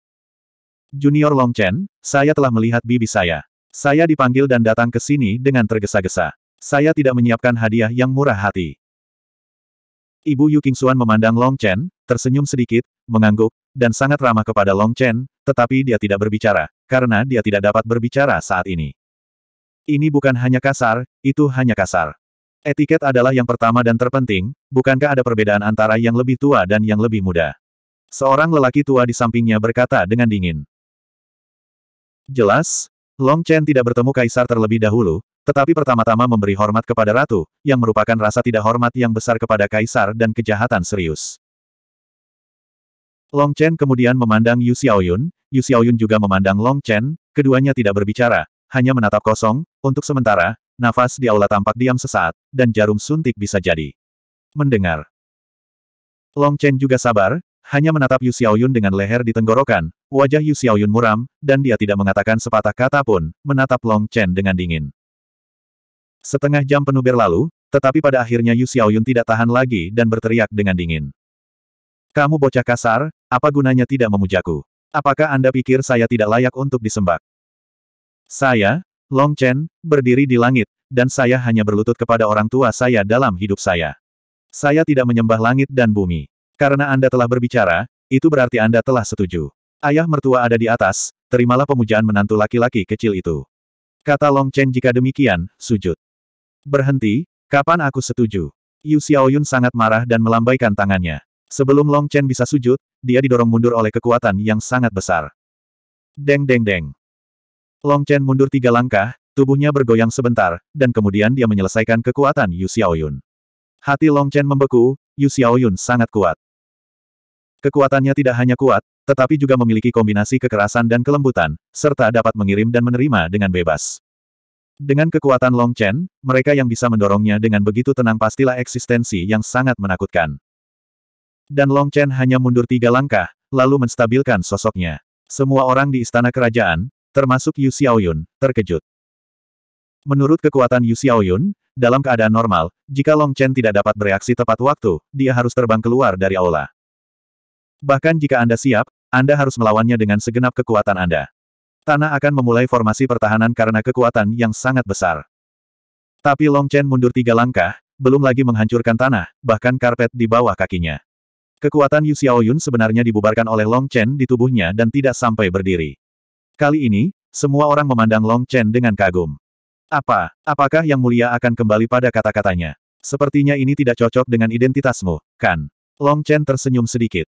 A: Junior Long Chen, saya telah melihat bibi saya. Saya dipanggil dan datang ke sini dengan tergesa-gesa. Saya tidak menyiapkan hadiah yang murah hati. Ibu Yu Qingxuan memandang Long Chen, tersenyum sedikit, mengangguk, dan sangat ramah kepada Long Chen, tetapi dia tidak berbicara, karena dia tidak dapat berbicara saat ini. Ini bukan hanya kasar, itu hanya kasar. Etiket adalah yang pertama dan terpenting, bukankah ada perbedaan antara yang lebih tua dan yang lebih muda? Seorang lelaki tua di sampingnya berkata dengan dingin. Jelas, Long Chen tidak bertemu kaisar terlebih dahulu, tetapi pertama-tama memberi hormat kepada ratu, yang merupakan rasa tidak hormat yang besar kepada kaisar dan kejahatan serius. Long Chen kemudian memandang Yu Xiaoyun, Yu Xiaoyun juga memandang Long Chen, keduanya tidak berbicara, hanya menatap kosong, untuk sementara, nafas di aula tampak diam sesaat, dan jarum suntik bisa jadi. Mendengar. Long Chen juga sabar, hanya menatap Yu Xiaoyun dengan leher di tenggorokan, wajah Yu Xiaoyun muram, dan dia tidak mengatakan sepatah kata pun, menatap Long Chen dengan dingin. Setengah jam penuh berlalu, tetapi pada akhirnya Yu Xiaoyun tidak tahan lagi dan berteriak dengan dingin. Kamu bocah kasar, apa gunanya tidak memujaku? Apakah Anda pikir saya tidak layak untuk disembah? Saya, Long Chen, berdiri di langit, dan saya hanya berlutut kepada orang tua saya dalam hidup saya. Saya tidak menyembah langit dan bumi. Karena Anda telah berbicara, itu berarti Anda telah setuju. Ayah mertua ada di atas, terimalah pemujaan menantu laki-laki kecil itu. Kata Long Chen jika demikian, sujud. Berhenti, kapan aku setuju? Yu Xiaoyun sangat marah dan melambaikan tangannya. Sebelum Long Chen bisa sujud, dia didorong mundur oleh kekuatan yang sangat besar. Deng deng deng. Long Chen mundur tiga langkah, tubuhnya bergoyang sebentar, dan kemudian dia menyelesaikan kekuatan Yu Xiaoyun. Hati Long Chen membeku, Yu Xiaoyun sangat kuat. Kekuatannya tidak hanya kuat, tetapi juga memiliki kombinasi kekerasan dan kelembutan, serta dapat mengirim dan menerima dengan bebas. Dengan kekuatan Long Chen, mereka yang bisa mendorongnya dengan begitu tenang pastilah eksistensi yang sangat menakutkan. Dan Long Chen hanya mundur tiga langkah, lalu menstabilkan sosoknya. Semua orang di istana kerajaan, termasuk Yu Xiaoyun, terkejut. Menurut kekuatan Yu Xiaoyun, dalam keadaan normal, jika Long Chen tidak dapat bereaksi tepat waktu, dia harus terbang keluar dari aula. Bahkan jika Anda siap, Anda harus melawannya dengan segenap kekuatan Anda. Tanah akan memulai formasi pertahanan karena kekuatan yang sangat besar. Tapi Long Chen mundur tiga langkah, belum lagi menghancurkan tanah, bahkan karpet di bawah kakinya. Kekuatan Yu Xiaoyun sebenarnya dibubarkan oleh Long Chen di tubuhnya dan tidak sampai berdiri. Kali ini, semua orang memandang Long Chen dengan kagum. Apa, apakah yang mulia akan kembali pada kata-katanya? Sepertinya ini tidak cocok dengan identitasmu, kan? Long Chen tersenyum sedikit.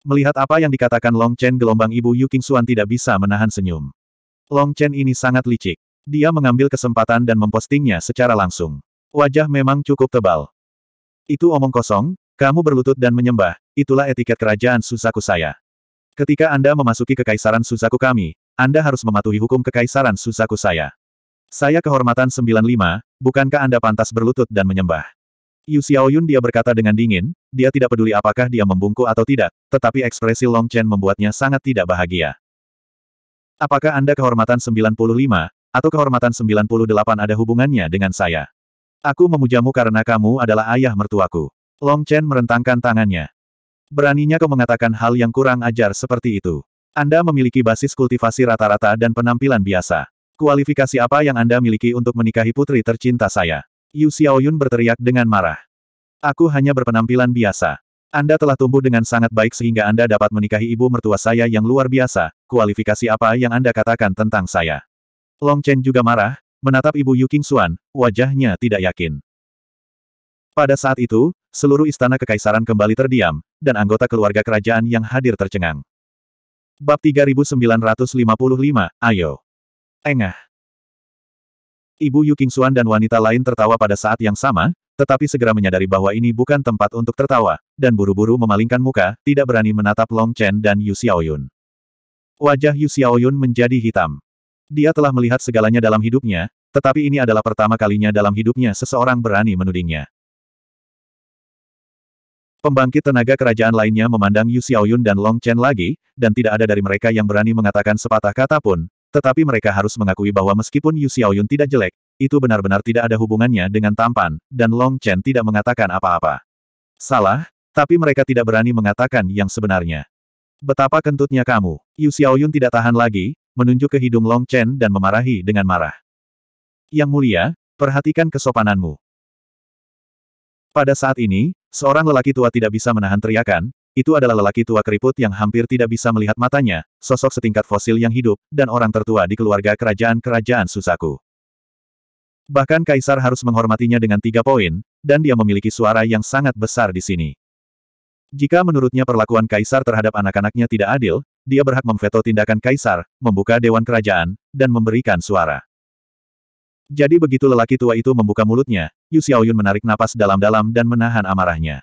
A: Melihat apa yang dikatakan Long Chen gelombang ibu Yu Qingxuan tidak bisa menahan senyum. Long Chen ini sangat licik. Dia mengambil kesempatan dan mempostingnya secara langsung. Wajah memang cukup tebal. Itu omong kosong, kamu berlutut dan menyembah, itulah etiket kerajaan Suzaku saya. Ketika Anda memasuki kekaisaran Suzaku kami, Anda harus mematuhi hukum kekaisaran Suzaku saya. Saya kehormatan 95, bukankah Anda pantas berlutut dan menyembah? Yu Xiaoyun dia berkata dengan dingin, dia tidak peduli apakah dia membungkuk atau tidak, tetapi ekspresi Long Chen membuatnya sangat tidak bahagia. Apakah Anda kehormatan 95, atau kehormatan 98 ada hubungannya dengan saya? Aku memujamu karena kamu adalah ayah mertuaku. Long Chen merentangkan tangannya. Beraninya kau mengatakan hal yang kurang ajar seperti itu. Anda memiliki basis kultivasi rata-rata dan penampilan biasa. Kualifikasi apa yang Anda miliki untuk menikahi putri tercinta saya? Yu Xiaoyun berteriak dengan marah. Aku hanya berpenampilan biasa. Anda telah tumbuh dengan sangat baik sehingga Anda dapat menikahi ibu mertua saya yang luar biasa, kualifikasi apa yang Anda katakan tentang saya. Long Chen juga marah, menatap ibu Yu Qingxuan, wajahnya tidak yakin. Pada saat itu, seluruh istana kekaisaran kembali terdiam, dan anggota keluarga kerajaan yang hadir tercengang. Bab 3955, Ayo. Engah. Ibu Yu Qingxuan dan wanita lain tertawa pada saat yang sama, tetapi segera menyadari bahwa ini bukan tempat untuk tertawa, dan buru-buru memalingkan muka, tidak berani menatap Long Chen dan Yu Xiaoyun. Wajah Yu Xiaoyun menjadi hitam. Dia telah melihat segalanya dalam hidupnya, tetapi ini adalah pertama kalinya dalam hidupnya seseorang berani menudingnya. Pembangkit tenaga kerajaan lainnya memandang Yu Xiaoyun dan Long Chen lagi, dan tidak ada dari mereka yang berani mengatakan sepatah kata pun, tetapi mereka harus mengakui bahwa meskipun Yu Xiaoyun tidak jelek, itu benar-benar tidak ada hubungannya dengan tampan, dan Long Chen tidak mengatakan apa-apa. Salah, tapi mereka tidak berani mengatakan yang sebenarnya. Betapa kentutnya kamu. Yu Xiaoyun tidak tahan lagi, menunjuk ke hidung Long Chen dan memarahi dengan marah. Yang mulia, perhatikan kesopananmu. Pada saat ini, seorang lelaki tua tidak bisa menahan teriakan, itu adalah lelaki tua keriput yang hampir tidak bisa melihat matanya, sosok setingkat fosil yang hidup, dan orang tertua di keluarga kerajaan-kerajaan Susaku. Bahkan Kaisar harus menghormatinya dengan tiga poin, dan dia memiliki suara yang sangat besar di sini. Jika menurutnya perlakuan Kaisar terhadap anak-anaknya tidak adil, dia berhak memveto tindakan Kaisar, membuka Dewan Kerajaan, dan memberikan suara. Jadi begitu lelaki tua itu membuka mulutnya, Yu Xiaoyun menarik napas dalam-dalam dan menahan amarahnya.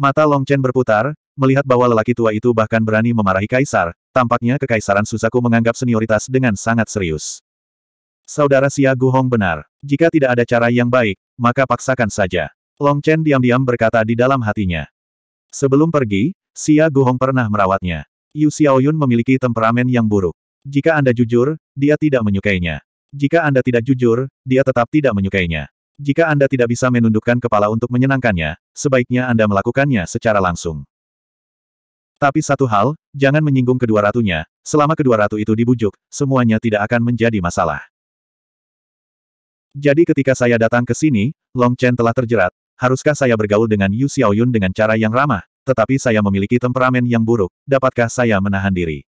A: Mata Long Chen berputar, melihat bahwa lelaki tua itu bahkan berani memarahi kaisar, tampaknya kekaisaran Suzaku menganggap senioritas dengan sangat serius. Saudara Xia Guhong benar. Jika tidak ada cara yang baik, maka paksakan saja. Long Chen diam-diam berkata di dalam hatinya. Sebelum pergi, Xia Guhong pernah merawatnya. Yu Xiaoyun memiliki temperamen yang buruk. Jika Anda jujur, dia tidak menyukainya. Jika Anda tidak jujur, dia tetap tidak menyukainya. Jika Anda tidak bisa menundukkan kepala untuk menyenangkannya, sebaiknya Anda melakukannya secara langsung. Tapi satu hal, jangan menyinggung kedua ratunya, selama kedua ratu itu dibujuk, semuanya tidak akan menjadi masalah. Jadi ketika saya datang ke sini, Long Chen telah terjerat, haruskah saya bergaul dengan Yu Xiaoyun dengan cara yang ramah, tetapi saya memiliki temperamen yang buruk, dapatkah saya menahan diri?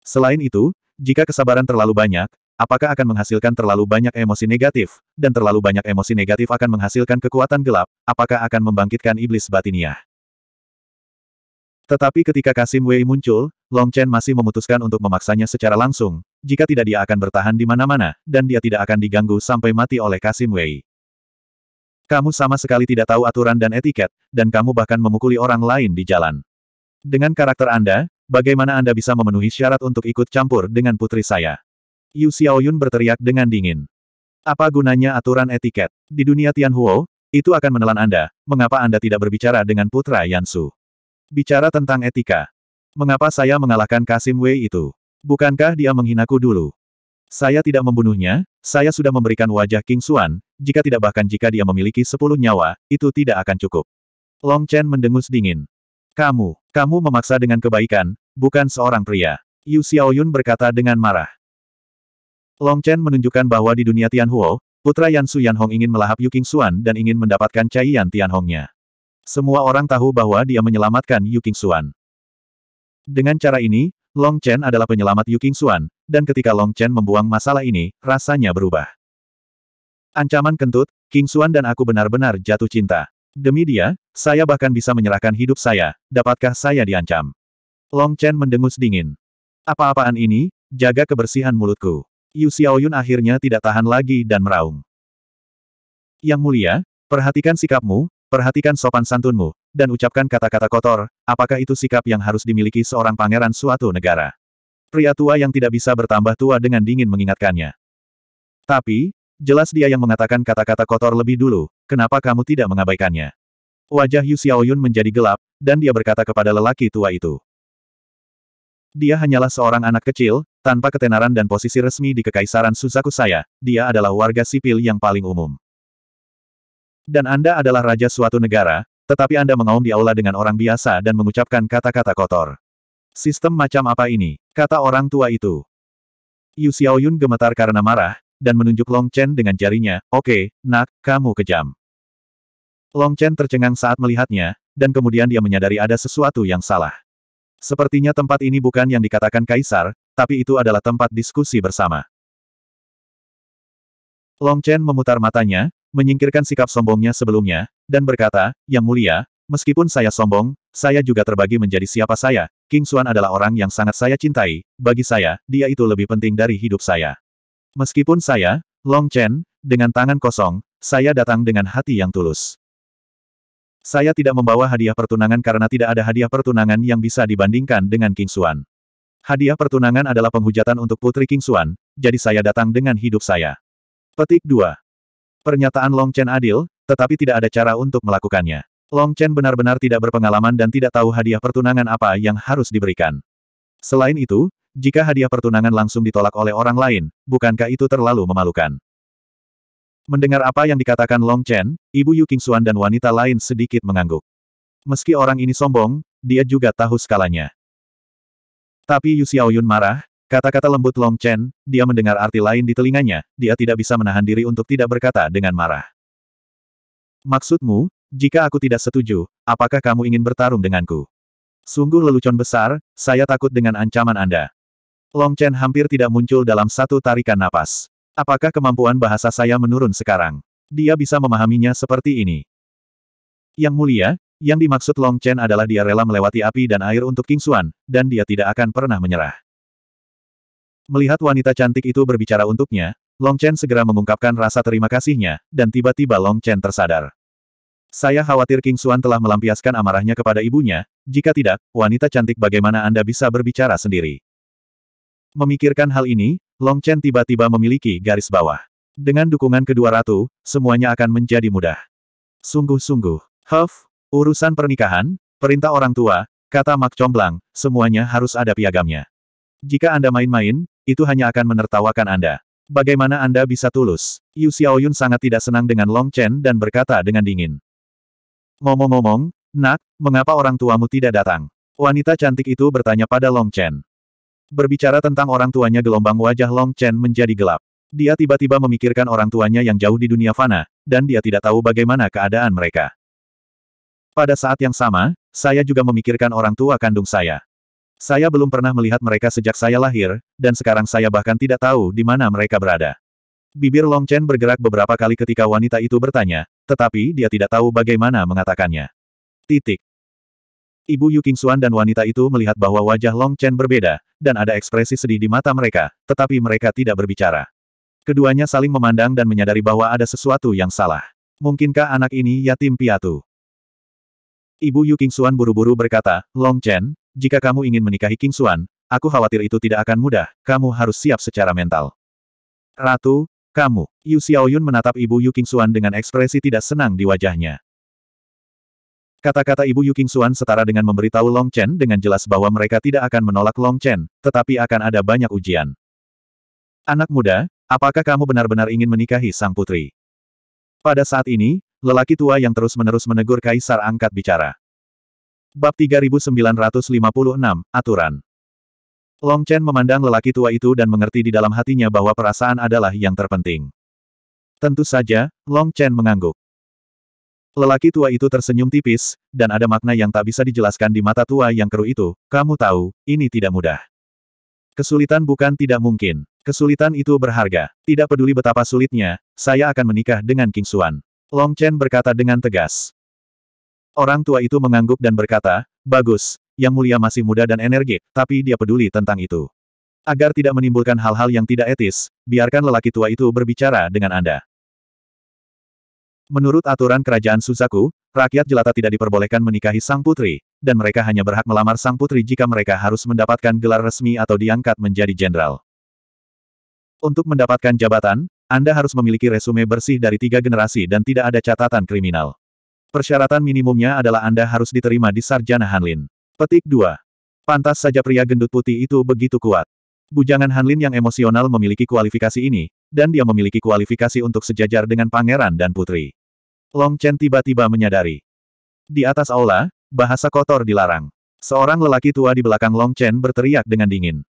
A: Selain itu, jika kesabaran terlalu banyak, Apakah akan menghasilkan terlalu banyak emosi negatif, dan terlalu banyak emosi negatif akan menghasilkan kekuatan gelap, apakah akan membangkitkan iblis batinia. Tetapi ketika Kasim Wei muncul, Long Chen masih memutuskan untuk memaksanya secara langsung, jika tidak dia akan bertahan di mana-mana, dan dia tidak akan diganggu sampai mati oleh Kasim Wei. Kamu sama sekali tidak tahu aturan dan etiket, dan kamu bahkan memukuli orang lain di jalan. Dengan karakter Anda, bagaimana Anda bisa memenuhi syarat untuk ikut campur dengan putri saya? Yu Xiaoyun berteriak dengan dingin. Apa gunanya aturan etiket? Di dunia Tianhuo, itu akan menelan Anda, mengapa Anda tidak berbicara dengan putra Yansu? Bicara tentang etika. Mengapa saya mengalahkan Kasim Wei itu? Bukankah dia menghinaku dulu? Saya tidak membunuhnya, saya sudah memberikan wajah King Xuan, jika tidak bahkan jika dia memiliki sepuluh nyawa, itu tidak akan cukup. Long Chen mendengus dingin. Kamu, kamu memaksa dengan kebaikan, bukan seorang pria. Yu Xiaoyun berkata dengan marah. Long Chen menunjukkan bahwa di dunia Tianhuo, putra Yan Su Hong ingin melahap Yu Xuan dan ingin mendapatkan Cai Yan Hongnya. Semua orang tahu bahwa dia menyelamatkan Yu Xuan. Dengan cara ini, Long Chen adalah penyelamat Yu Xuan, dan ketika Long Chen membuang masalah ini, rasanya berubah. Ancaman kentut, King Xuan dan aku benar-benar jatuh cinta. Demi dia, saya bahkan bisa menyerahkan hidup saya, dapatkah saya diancam? Long Chen mendengus dingin. Apa-apaan ini, jaga kebersihan mulutku. Yu Xiaoyun akhirnya tidak tahan lagi dan meraung. Yang mulia, perhatikan sikapmu, perhatikan sopan santunmu, dan ucapkan kata-kata kotor, apakah itu sikap yang harus dimiliki seorang pangeran suatu negara? Pria tua yang tidak bisa bertambah tua dengan dingin mengingatkannya. Tapi, jelas dia yang mengatakan kata-kata kotor lebih dulu, kenapa kamu tidak mengabaikannya? Wajah Yu Xiaoyun menjadi gelap, dan dia berkata kepada lelaki tua itu. Dia hanyalah seorang anak kecil, tanpa ketenaran dan posisi resmi di Kekaisaran Suzaku saya, dia adalah warga sipil yang paling umum. Dan Anda adalah raja suatu negara, tetapi Anda mengaum di aula dengan orang biasa dan mengucapkan kata-kata kotor. Sistem macam apa ini? Kata orang tua itu. Yu Xiaoyun gemetar karena marah, dan menunjuk Long Chen dengan jarinya, oke, okay, nak, kamu kejam. Long Chen tercengang saat melihatnya, dan kemudian dia menyadari ada sesuatu yang salah. Sepertinya tempat ini bukan yang dikatakan kaisar, tapi itu adalah tempat diskusi bersama. Long Chen memutar matanya, menyingkirkan sikap sombongnya sebelumnya, dan berkata, Yang mulia, meskipun saya sombong, saya juga terbagi menjadi siapa saya, King Xuan adalah orang yang sangat saya cintai, bagi saya, dia itu lebih penting dari hidup saya. Meskipun saya, Long Chen, dengan tangan kosong, saya datang dengan hati yang tulus. Saya tidak membawa hadiah pertunangan karena tidak ada hadiah pertunangan yang bisa dibandingkan dengan King Xuan. Hadiah pertunangan adalah penghujatan untuk Putri King Xuan, jadi saya datang dengan hidup saya. Petik 2. Pernyataan Long Chen adil, tetapi tidak ada cara untuk melakukannya. Long Chen benar-benar tidak berpengalaman dan tidak tahu hadiah pertunangan apa yang harus diberikan. Selain itu, jika hadiah pertunangan langsung ditolak oleh orang lain, bukankah itu terlalu memalukan? Mendengar apa yang dikatakan Long Chen, Ibu Yu Qingxuan dan wanita lain sedikit mengangguk. Meski orang ini sombong, dia juga tahu skalanya. Tapi Yu Xiaoyun marah, kata-kata lembut Long Chen, dia mendengar arti lain di telinganya, dia tidak bisa menahan diri untuk tidak berkata dengan marah. Maksudmu, jika aku tidak setuju, apakah kamu ingin bertarung denganku? Sungguh lelucon besar, saya takut dengan ancaman Anda. Long Chen hampir tidak muncul dalam satu tarikan napas. Apakah kemampuan bahasa saya menurun sekarang? Dia bisa memahaminya seperti ini. Yang mulia, yang dimaksud Long Chen adalah dia rela melewati api dan air untuk King Xuan, dan dia tidak akan pernah menyerah. Melihat wanita cantik itu berbicara untuknya, Long Chen segera mengungkapkan rasa terima kasihnya, dan tiba-tiba Long Chen tersadar. Saya khawatir King Xuan telah melampiaskan amarahnya kepada ibunya, jika tidak, wanita cantik bagaimana Anda bisa berbicara sendiri. Memikirkan hal ini, Long Chen tiba-tiba memiliki garis bawah. Dengan dukungan kedua ratu, semuanya akan menjadi mudah. Sungguh-sungguh. Huff, Urusan pernikahan, perintah orang tua, kata Mak Comblang, semuanya harus ada piagamnya. Jika Anda main-main, itu hanya akan menertawakan Anda. Bagaimana Anda bisa tulus? Yu Xiaoyun sangat tidak senang dengan Long Chen dan berkata dengan dingin. Ngomong-ngomong, nak, mengapa orang tuamu tidak datang? Wanita cantik itu bertanya pada Long Chen. Berbicara tentang orang tuanya gelombang wajah Long Chen menjadi gelap. Dia tiba-tiba memikirkan orang tuanya yang jauh di dunia fana, dan dia tidak tahu bagaimana keadaan mereka. Pada saat yang sama, saya juga memikirkan orang tua kandung saya. Saya belum pernah melihat mereka sejak saya lahir, dan sekarang saya bahkan tidak tahu di mana mereka berada. Bibir Long Chen bergerak beberapa kali ketika wanita itu bertanya, tetapi dia tidak tahu bagaimana mengatakannya. Titik. Ibu Yu Suan dan wanita itu melihat bahwa wajah Long Chen berbeda, dan ada ekspresi sedih di mata mereka, tetapi mereka tidak berbicara. Keduanya saling memandang dan menyadari bahwa ada sesuatu yang salah. Mungkinkah anak ini yatim piatu? Ibu Yu Kingsuan buru-buru berkata, Long Chen, jika kamu ingin menikahi King Kingsuan, aku khawatir itu tidak akan mudah, kamu harus siap secara mental. Ratu, kamu, Yu Xiaoyun menatap Ibu Yu Kingsuan dengan ekspresi tidak senang di wajahnya. Kata-kata Ibu Yu Kingsuan setara dengan memberitahu Long Chen dengan jelas bahwa mereka tidak akan menolak Long Chen, tetapi akan ada banyak ujian. Anak muda, apakah kamu benar-benar ingin menikahi sang putri? Pada saat ini, Lelaki tua yang terus-menerus menegur Kaisar angkat bicara. Bab 3956, Aturan Long Chen memandang lelaki tua itu dan mengerti di dalam hatinya bahwa perasaan adalah yang terpenting. Tentu saja, Long Chen mengangguk. Lelaki tua itu tersenyum tipis, dan ada makna yang tak bisa dijelaskan di mata tua yang keruh itu, kamu tahu, ini tidak mudah. Kesulitan bukan tidak mungkin. Kesulitan itu berharga. Tidak peduli betapa sulitnya, saya akan menikah dengan King Suan. Long Chen berkata dengan tegas. Orang tua itu mengangguk dan berkata, Bagus, Yang Mulia masih muda dan energik, tapi dia peduli tentang itu. Agar tidak menimbulkan hal-hal yang tidak etis, biarkan lelaki tua itu berbicara dengan Anda. Menurut aturan kerajaan Suzaku, rakyat jelata tidak diperbolehkan menikahi sang putri, dan mereka hanya berhak melamar sang putri jika mereka harus mendapatkan gelar resmi atau diangkat menjadi jenderal. Untuk mendapatkan jabatan, anda harus memiliki resume bersih dari tiga generasi dan tidak ada catatan kriminal. Persyaratan minimumnya adalah Anda harus diterima di Sarjana Hanlin. Petik 2. Pantas saja pria gendut putih itu begitu kuat. Bujangan Hanlin yang emosional memiliki kualifikasi ini, dan dia memiliki kualifikasi untuk sejajar dengan pangeran dan putri. Long Chen tiba-tiba menyadari. Di atas aula, bahasa kotor dilarang. Seorang lelaki tua di belakang Long Chen berteriak dengan dingin.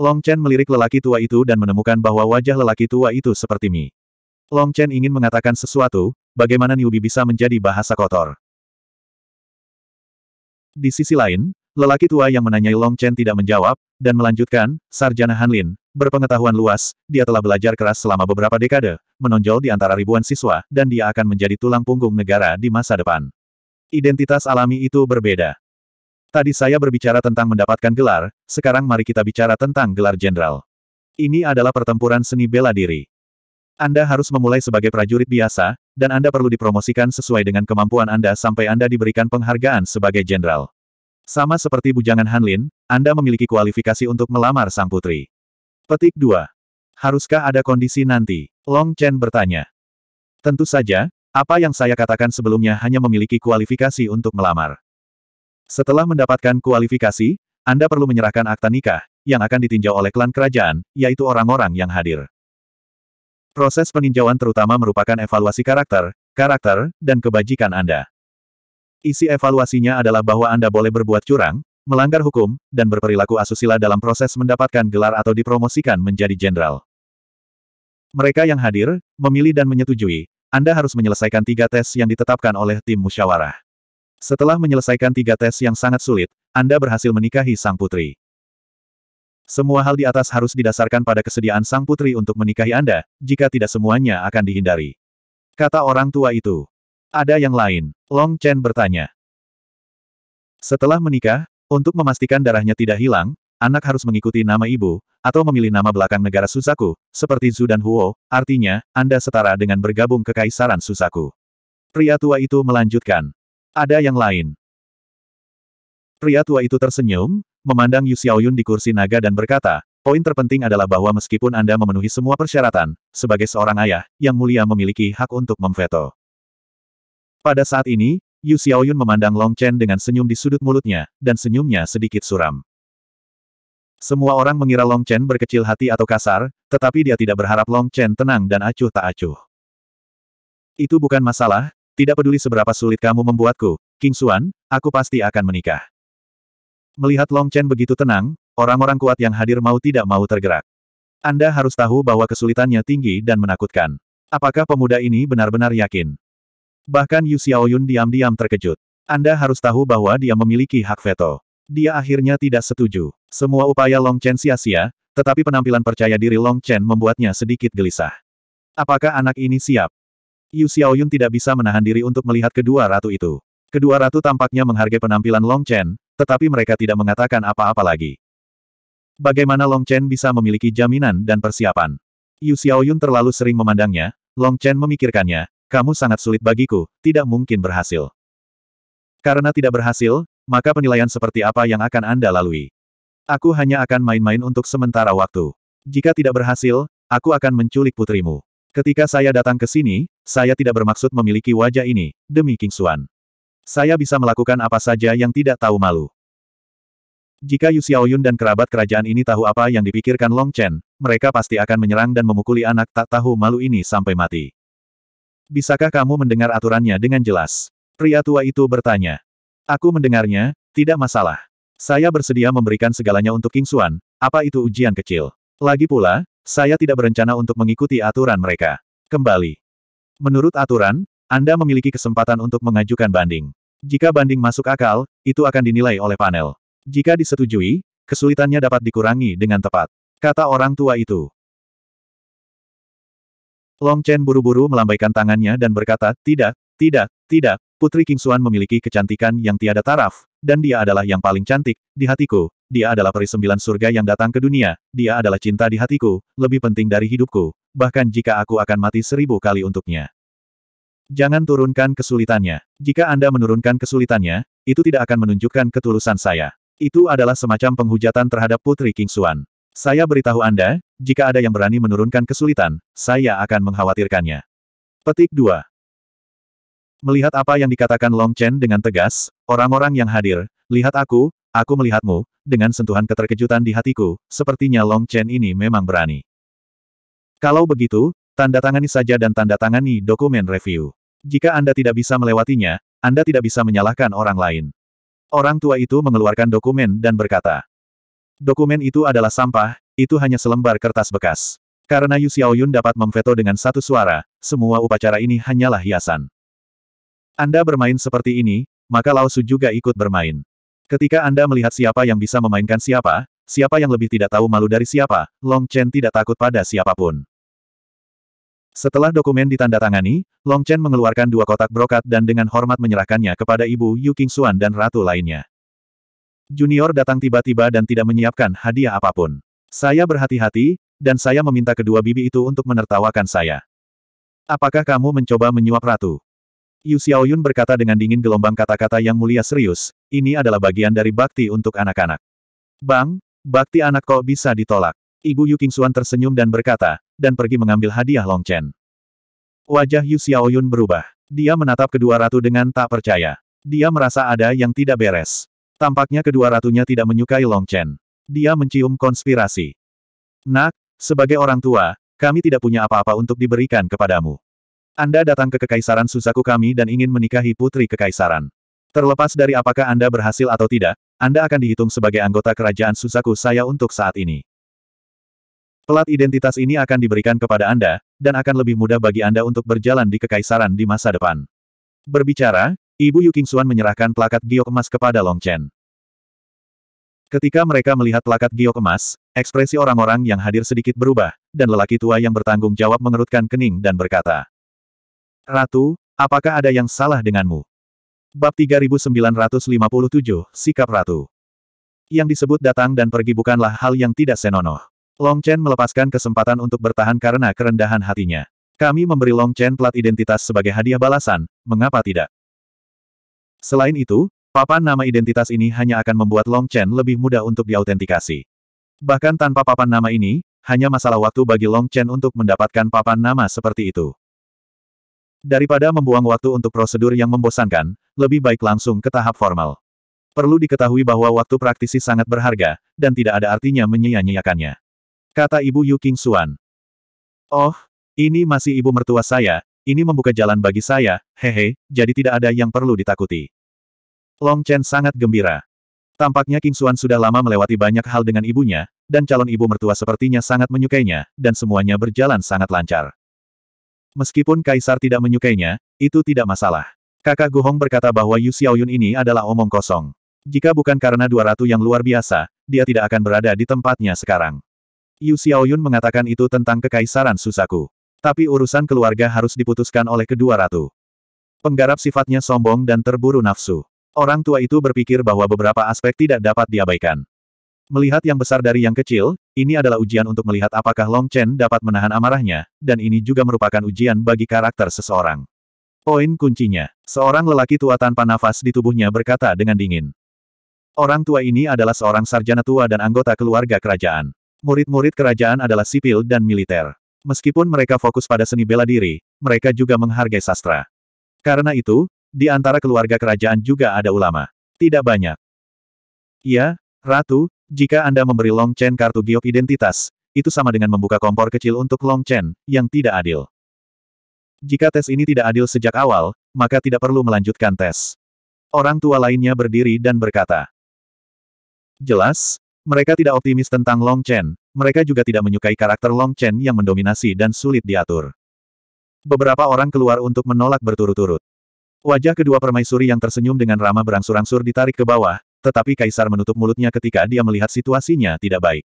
A: Long Chen melirik lelaki tua itu dan menemukan bahwa wajah lelaki tua itu seperti Mi. Long Chen ingin mengatakan sesuatu, bagaimana Niubi bisa menjadi bahasa kotor. Di sisi lain, lelaki tua yang menanyai Long Chen tidak menjawab, dan melanjutkan, Sarjana Hanlin, berpengetahuan luas, dia telah belajar keras selama beberapa dekade, menonjol di antara ribuan siswa, dan dia akan menjadi tulang punggung negara di masa depan. Identitas alami itu berbeda. Tadi saya berbicara tentang mendapatkan gelar, sekarang mari kita bicara tentang gelar jenderal. Ini adalah pertempuran seni bela diri. Anda harus memulai sebagai prajurit biasa, dan Anda perlu dipromosikan sesuai dengan kemampuan Anda sampai Anda diberikan penghargaan sebagai jenderal. Sama seperti bujangan Hanlin, Anda memiliki kualifikasi untuk melamar sang putri. Petik 2. Haruskah ada kondisi nanti? Long Chen bertanya. Tentu saja, apa yang saya katakan sebelumnya hanya memiliki kualifikasi untuk melamar. Setelah mendapatkan kualifikasi, Anda perlu menyerahkan akta nikah, yang akan ditinjau oleh klan kerajaan, yaitu orang-orang yang hadir. Proses peninjauan terutama merupakan evaluasi karakter, karakter, dan kebajikan Anda. Isi evaluasinya adalah bahwa Anda boleh berbuat curang, melanggar hukum, dan berperilaku asusila dalam proses mendapatkan gelar atau dipromosikan menjadi jenderal. Mereka yang hadir, memilih dan menyetujui, Anda harus menyelesaikan tiga tes yang ditetapkan oleh tim musyawarah. Setelah menyelesaikan tiga tes yang sangat sulit, Anda berhasil menikahi sang putri. Semua hal di atas harus didasarkan pada kesediaan sang putri untuk menikahi Anda, jika tidak semuanya akan dihindari. Kata orang tua itu. Ada yang lain, Long Chen bertanya. Setelah menikah, untuk memastikan darahnya tidak hilang, anak harus mengikuti nama ibu, atau memilih nama belakang negara Susaku, seperti Zhu dan Huo, artinya, Anda setara dengan bergabung ke Kaisaran Susaku. Pria tua itu melanjutkan. Ada yang lain. Pria tua itu tersenyum, memandang Yu Xiaoyun di kursi naga dan berkata, poin terpenting adalah bahwa meskipun Anda memenuhi semua persyaratan, sebagai seorang ayah, yang mulia memiliki hak untuk memveto. Pada saat ini, Yu Xiaoyun memandang Long Chen dengan senyum di sudut mulutnya, dan senyumnya sedikit suram. Semua orang mengira Long Chen berkecil hati atau kasar, tetapi dia tidak berharap Long Chen tenang dan acuh tak acuh. Itu bukan masalah, tidak peduli seberapa sulit kamu membuatku, King Xuan, aku pasti akan menikah. Melihat Long Chen begitu tenang, orang-orang kuat yang hadir mau tidak mau tergerak. Anda harus tahu bahwa kesulitannya tinggi dan menakutkan. Apakah pemuda ini benar-benar yakin? Bahkan Yu Xiaoyun diam-diam terkejut. Anda harus tahu bahwa dia memiliki hak veto. Dia akhirnya tidak setuju. Semua upaya Long Chen sia-sia, tetapi penampilan percaya diri Long Chen membuatnya sedikit gelisah. Apakah anak ini siap? Yu Xiaoyun tidak bisa menahan diri untuk melihat kedua ratu itu. Kedua ratu tampaknya menghargai penampilan Long Chen, tetapi mereka tidak mengatakan apa-apa lagi. Bagaimana Long Chen bisa memiliki jaminan dan persiapan? Yu Xiaoyun terlalu sering memandangnya, Long Chen memikirkannya, kamu sangat sulit bagiku, tidak mungkin berhasil. Karena tidak berhasil, maka penilaian seperti apa yang akan Anda lalui? Aku hanya akan main-main untuk sementara waktu. Jika tidak berhasil, aku akan menculik putrimu. Ketika saya datang ke sini, saya tidak bermaksud memiliki wajah ini, demi King Xuan. Saya bisa melakukan apa saja yang tidak tahu malu. Jika Yu Xiaoyun dan kerabat kerajaan ini tahu apa yang dipikirkan Long Chen, mereka pasti akan menyerang dan memukuli anak tak tahu malu ini sampai mati. Bisakah kamu mendengar aturannya dengan jelas? Pria tua itu bertanya. Aku mendengarnya, tidak masalah. Saya bersedia memberikan segalanya untuk King Xuan, apa itu ujian kecil. Lagi pula, saya tidak berencana untuk mengikuti aturan mereka. Kembali. Menurut aturan, Anda memiliki kesempatan untuk mengajukan banding. Jika banding masuk akal, itu akan dinilai oleh panel. Jika disetujui, kesulitannya dapat dikurangi dengan tepat. Kata orang tua itu. Long Chen buru-buru melambaikan tangannya dan berkata, tidak, tidak, tidak, Putri King Kingsuan memiliki kecantikan yang tiada taraf, dan dia adalah yang paling cantik, di hatiku, dia adalah peri sembilan surga yang datang ke dunia, dia adalah cinta di hatiku, lebih penting dari hidupku, bahkan jika aku akan mati seribu kali untuknya. Jangan turunkan kesulitannya. Jika Anda menurunkan kesulitannya, itu tidak akan menunjukkan ketulusan saya. Itu adalah semacam penghujatan terhadap Putri King Suan. Saya beritahu Anda, jika ada yang berani menurunkan kesulitan, saya akan mengkhawatirkannya. Petik 2. Melihat apa yang dikatakan Long Chen dengan tegas, orang-orang yang hadir, lihat aku, Aku melihatmu, dengan sentuhan keterkejutan di hatiku, sepertinya Long Chen ini memang berani. Kalau begitu, tanda tangani saja dan tanda tangani dokumen review. Jika Anda tidak bisa melewatinya, Anda tidak bisa menyalahkan orang lain. Orang tua itu mengeluarkan dokumen dan berkata, Dokumen itu adalah sampah, itu hanya selembar kertas bekas. Karena Yu Xiaoyun dapat memveto dengan satu suara, semua upacara ini hanyalah hiasan. Anda bermain seperti ini, maka Lao Su juga ikut bermain. Ketika Anda melihat siapa yang bisa memainkan siapa, siapa yang lebih tidak tahu malu dari siapa, Long Chen tidak takut pada siapapun. Setelah dokumen ditandatangani, Long Chen mengeluarkan dua kotak brokat dan dengan hormat menyerahkannya kepada ibu Yu King Qingxuan dan ratu lainnya. Junior datang tiba-tiba dan tidak menyiapkan hadiah apapun. Saya berhati-hati, dan saya meminta kedua bibi itu untuk menertawakan saya. Apakah kamu mencoba menyuap ratu? Yu Xiaoyun berkata dengan dingin gelombang kata-kata yang mulia serius, ini adalah bagian dari bakti untuk anak-anak. Bang, bakti anak kok bisa ditolak? Ibu Yu Qingxuan tersenyum dan berkata, dan pergi mengambil hadiah Long Chen. Wajah Yu Xiaoyun berubah. Dia menatap kedua ratu dengan tak percaya. Dia merasa ada yang tidak beres. Tampaknya kedua ratunya tidak menyukai Long Chen. Dia mencium konspirasi. Nak, sebagai orang tua, kami tidak punya apa-apa untuk diberikan kepadamu. Anda datang ke Kekaisaran Suzaku kami dan ingin menikahi Putri Kekaisaran. Terlepas dari apakah Anda berhasil atau tidak, Anda akan dihitung sebagai anggota kerajaan Suzaku saya untuk saat ini. Pelat identitas ini akan diberikan kepada Anda, dan akan lebih mudah bagi Anda untuk berjalan di Kekaisaran di masa depan. Berbicara, Ibu Yu Qingxuan menyerahkan plakat giok emas kepada Long Chen. Ketika mereka melihat plakat giok emas, ekspresi orang-orang yang hadir sedikit berubah, dan lelaki tua yang bertanggung jawab mengerutkan kening dan berkata, Ratu, apakah ada yang salah denganmu? Bab 3957, Sikap Ratu. Yang disebut datang dan pergi bukanlah hal yang tidak senonoh. Long Chen melepaskan kesempatan untuk bertahan karena kerendahan hatinya. Kami memberi Long Chen plat identitas sebagai hadiah balasan, mengapa tidak? Selain itu, papan nama identitas ini hanya akan membuat Long Chen lebih mudah untuk diautentikasi. Bahkan tanpa papan nama ini, hanya masalah waktu bagi Long Chen untuk mendapatkan papan nama seperti itu. Daripada membuang waktu untuk prosedur yang membosankan, lebih baik langsung ke tahap formal. Perlu diketahui bahwa waktu praktisi sangat berharga, dan tidak ada artinya menyia-nyiakannya. Kata Ibu Yu King Suan. Oh, ini masih ibu mertua saya, ini membuka jalan bagi saya, hehe, jadi tidak ada yang perlu ditakuti. Long Chen sangat gembira. Tampaknya King Suan sudah lama melewati banyak hal dengan ibunya, dan calon ibu mertua sepertinya sangat menyukainya, dan semuanya berjalan sangat lancar. Meskipun Kaisar tidak menyukainya, itu tidak masalah. Kakak Gohong berkata bahwa Yu Xiaoyun ini adalah omong kosong. Jika bukan karena dua ratu yang luar biasa, dia tidak akan berada di tempatnya sekarang. Yu Xiaoyun mengatakan itu tentang kekaisaran Susaku. Tapi urusan keluarga harus diputuskan oleh kedua ratu. Penggarap sifatnya sombong dan terburu nafsu. Orang tua itu berpikir bahwa beberapa aspek tidak dapat diabaikan. Melihat yang besar dari yang kecil, ini adalah ujian untuk melihat apakah Long Chen dapat menahan amarahnya, dan ini juga merupakan ujian bagi karakter seseorang. Poin kuncinya, seorang lelaki tua tanpa nafas di tubuhnya berkata dengan dingin. Orang tua ini adalah seorang sarjana tua dan anggota keluarga kerajaan. Murid-murid kerajaan adalah sipil dan militer. Meskipun mereka fokus pada seni bela diri, mereka juga menghargai sastra. Karena itu, di antara keluarga kerajaan juga ada ulama. Tidak banyak. Ya. Ratu, jika Anda memberi Long Chen kartu giok identitas, itu sama dengan membuka kompor kecil untuk Long Chen, yang tidak adil. Jika tes ini tidak adil sejak awal, maka tidak perlu melanjutkan tes. Orang tua lainnya berdiri dan berkata. Jelas, mereka tidak optimis tentang Long Chen, mereka juga tidak menyukai karakter Long Chen yang mendominasi dan sulit diatur. Beberapa orang keluar untuk menolak berturut-turut. Wajah kedua permaisuri yang tersenyum dengan ramah berangsur-angsur ditarik ke bawah, tetapi Kaisar menutup mulutnya ketika dia melihat situasinya tidak baik.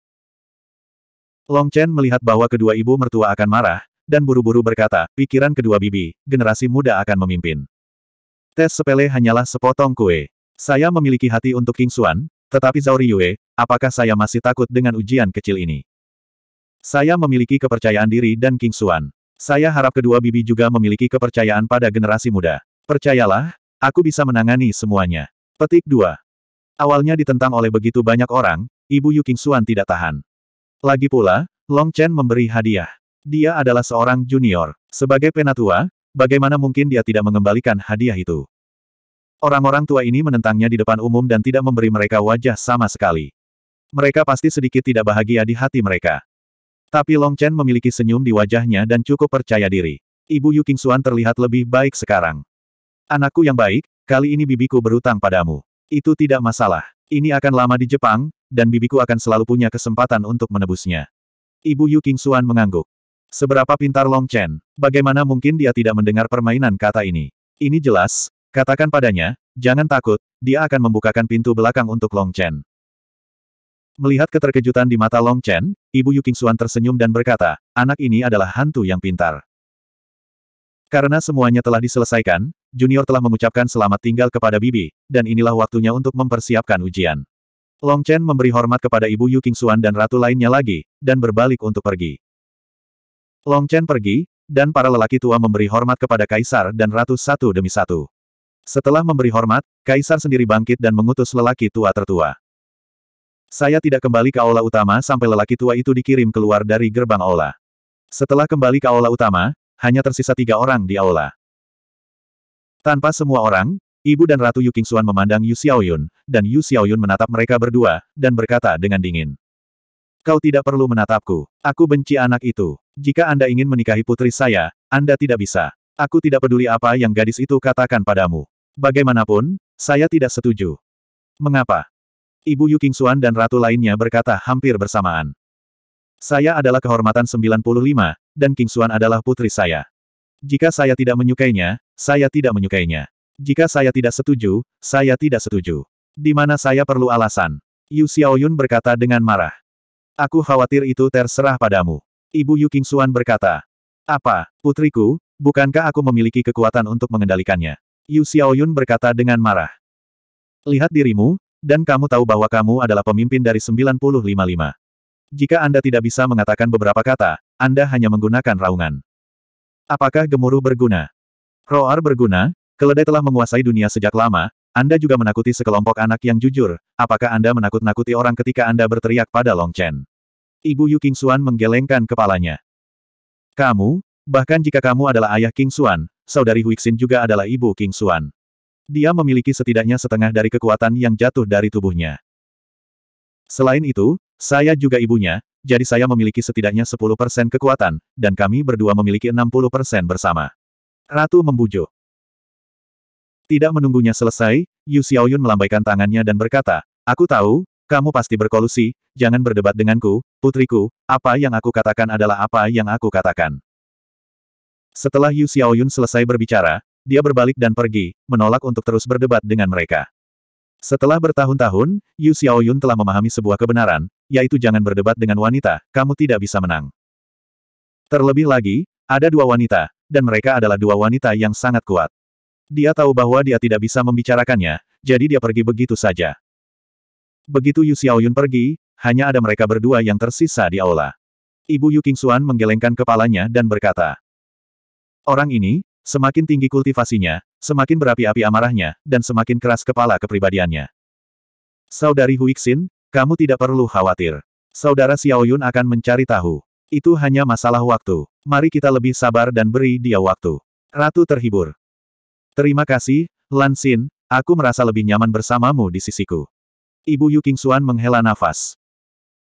A: Long Chen melihat bahwa kedua ibu mertua akan marah, dan buru-buru berkata, pikiran kedua bibi, generasi muda akan memimpin. Tes sepele hanyalah sepotong kue. Saya memiliki hati untuk King Xuan, tetapi Zhao Yue, apakah saya masih takut dengan ujian kecil ini? Saya memiliki kepercayaan diri dan King Xuan. Saya harap kedua bibi juga memiliki kepercayaan pada generasi muda. Percayalah, aku bisa menangani semuanya. Petik 2. Awalnya ditentang oleh begitu banyak orang, Ibu Yu Qingxuan tidak tahan. Lagi pula, Long Chen memberi hadiah. Dia adalah seorang junior. Sebagai penatua, bagaimana mungkin dia tidak mengembalikan hadiah itu? Orang-orang tua ini menentangnya di depan umum dan tidak memberi mereka wajah sama sekali. Mereka pasti sedikit tidak bahagia di hati mereka. Tapi Long Chen memiliki senyum di wajahnya dan cukup percaya diri. Ibu Yu Qingxuan terlihat lebih baik sekarang. Anakku yang baik, kali ini bibiku berutang padamu. Itu tidak masalah. Ini akan lama di Jepang, dan bibiku akan selalu punya kesempatan untuk menebusnya. Ibu Yu King Suan mengangguk. Seberapa pintar Long Chen, bagaimana mungkin dia tidak mendengar permainan kata ini? Ini jelas, katakan padanya, jangan takut, dia akan membukakan pintu belakang untuk Long Chen. Melihat keterkejutan di mata Long Chen, Ibu Yu Suan tersenyum dan berkata, anak ini adalah hantu yang pintar. Karena semuanya telah diselesaikan, Junior telah mengucapkan selamat tinggal kepada Bibi, dan inilah waktunya untuk mempersiapkan ujian. Long Chen memberi hormat kepada Ibu Yu King Xuan dan ratu lainnya lagi, dan berbalik untuk pergi. Long Chen pergi, dan para lelaki tua memberi hormat kepada Kaisar dan ratu satu demi satu. Setelah memberi hormat, Kaisar sendiri bangkit dan mengutus lelaki tua tertua. Saya tidak kembali ke aula utama sampai lelaki tua itu dikirim keluar dari gerbang aula. Setelah kembali ke aula utama, hanya tersisa tiga orang di aula. Tanpa semua orang, ibu dan Ratu Yu Qingxuan memandang Yu Xiaoyun, dan Yu Xiaoyun menatap mereka berdua, dan berkata dengan dingin. Kau tidak perlu menatapku. Aku benci anak itu. Jika Anda ingin menikahi putri saya, Anda tidak bisa. Aku tidak peduli apa yang gadis itu katakan padamu. Bagaimanapun, saya tidak setuju. Mengapa? Ibu Yu Qingxuan dan ratu lainnya berkata hampir bersamaan. Saya adalah kehormatan 95, dan Qingxuan adalah putri saya. Jika saya tidak menyukainya, saya tidak menyukainya. Jika saya tidak setuju, saya tidak setuju. Di mana saya perlu alasan? Yu Xiaoyun berkata dengan marah. Aku khawatir itu terserah padamu. Ibu Yu Qingxuan berkata. Apa, putriku, bukankah aku memiliki kekuatan untuk mengendalikannya? Yu Xiaoyun berkata dengan marah. Lihat dirimu, dan kamu tahu bahwa kamu adalah pemimpin dari 955. Jika Anda tidak bisa mengatakan beberapa kata, Anda hanya menggunakan raungan. Apakah gemuruh berguna? Roar berguna, keledai telah menguasai dunia sejak lama, Anda juga menakuti sekelompok anak yang jujur, apakah Anda menakut-nakuti orang ketika Anda berteriak pada Long Chen? Ibu Yu Xuan menggelengkan kepalanya. Kamu, bahkan jika kamu adalah ayah King Xuan, saudari Huixin juga adalah ibu King Xuan. Dia memiliki setidaknya setengah dari kekuatan yang jatuh dari tubuhnya. Selain itu, saya juga ibunya, jadi saya memiliki setidaknya 10% kekuatan, dan kami berdua memiliki 60% bersama. Ratu membujuk. Tidak menunggunya selesai, Yu Xiaoyun melambaikan tangannya dan berkata, Aku tahu, kamu pasti berkolusi, jangan berdebat denganku, putriku, apa yang aku katakan adalah apa yang aku katakan. Setelah Yu Xiaoyun selesai berbicara, dia berbalik dan pergi, menolak untuk terus berdebat dengan mereka. Setelah bertahun-tahun, Yu Xiaoyun telah memahami sebuah kebenaran, yaitu jangan berdebat dengan wanita, kamu tidak bisa menang. Terlebih lagi, ada dua wanita, dan mereka adalah dua wanita yang sangat kuat. Dia tahu bahwa dia tidak bisa membicarakannya, jadi dia pergi begitu saja. Begitu Yu Xiaoyun pergi, hanya ada mereka berdua yang tersisa di aula. Ibu Yu Qingxuan menggelengkan kepalanya dan berkata, Orang ini, semakin tinggi kultivasinya, semakin berapi-api amarahnya, dan semakin keras kepala kepribadiannya. Saudari Huixin, kamu tidak perlu khawatir. Saudara Xiaoyun akan mencari tahu. Itu hanya masalah waktu. Mari kita lebih sabar dan beri dia waktu. Ratu terhibur. Terima kasih, Lansin, aku merasa lebih nyaman bersamamu di sisiku. Ibu Yu Qingxuan menghela nafas.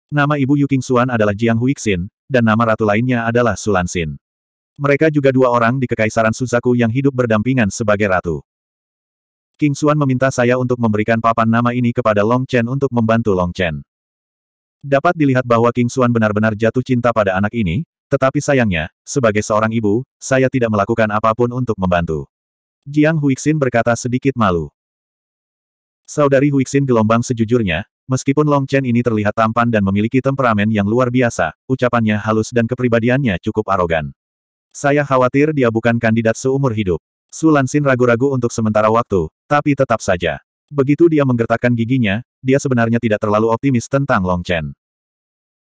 A: Nama Ibu Yu Qingxuan adalah Jiang Huixin, dan nama ratu lainnya adalah Sulansin. Mereka juga dua orang di Kekaisaran Suzaku yang hidup berdampingan sebagai ratu. Qingxuan meminta saya untuk memberikan papan nama ini kepada Long Chen untuk membantu Long Chen. Dapat dilihat bahwa King Xuan benar-benar jatuh cinta pada anak ini, tetapi sayangnya, sebagai seorang ibu, saya tidak melakukan apapun untuk membantu. Jiang Huixin berkata sedikit malu. Saudari Huixin gelombang sejujurnya, meskipun Long Chen ini terlihat tampan dan memiliki temperamen yang luar biasa, ucapannya halus dan kepribadiannya cukup arogan. Saya khawatir dia bukan kandidat seumur hidup. Su ragu-ragu untuk sementara waktu, tapi tetap saja. Begitu dia menggertakkan giginya, dia sebenarnya tidak terlalu optimis tentang Long Chen.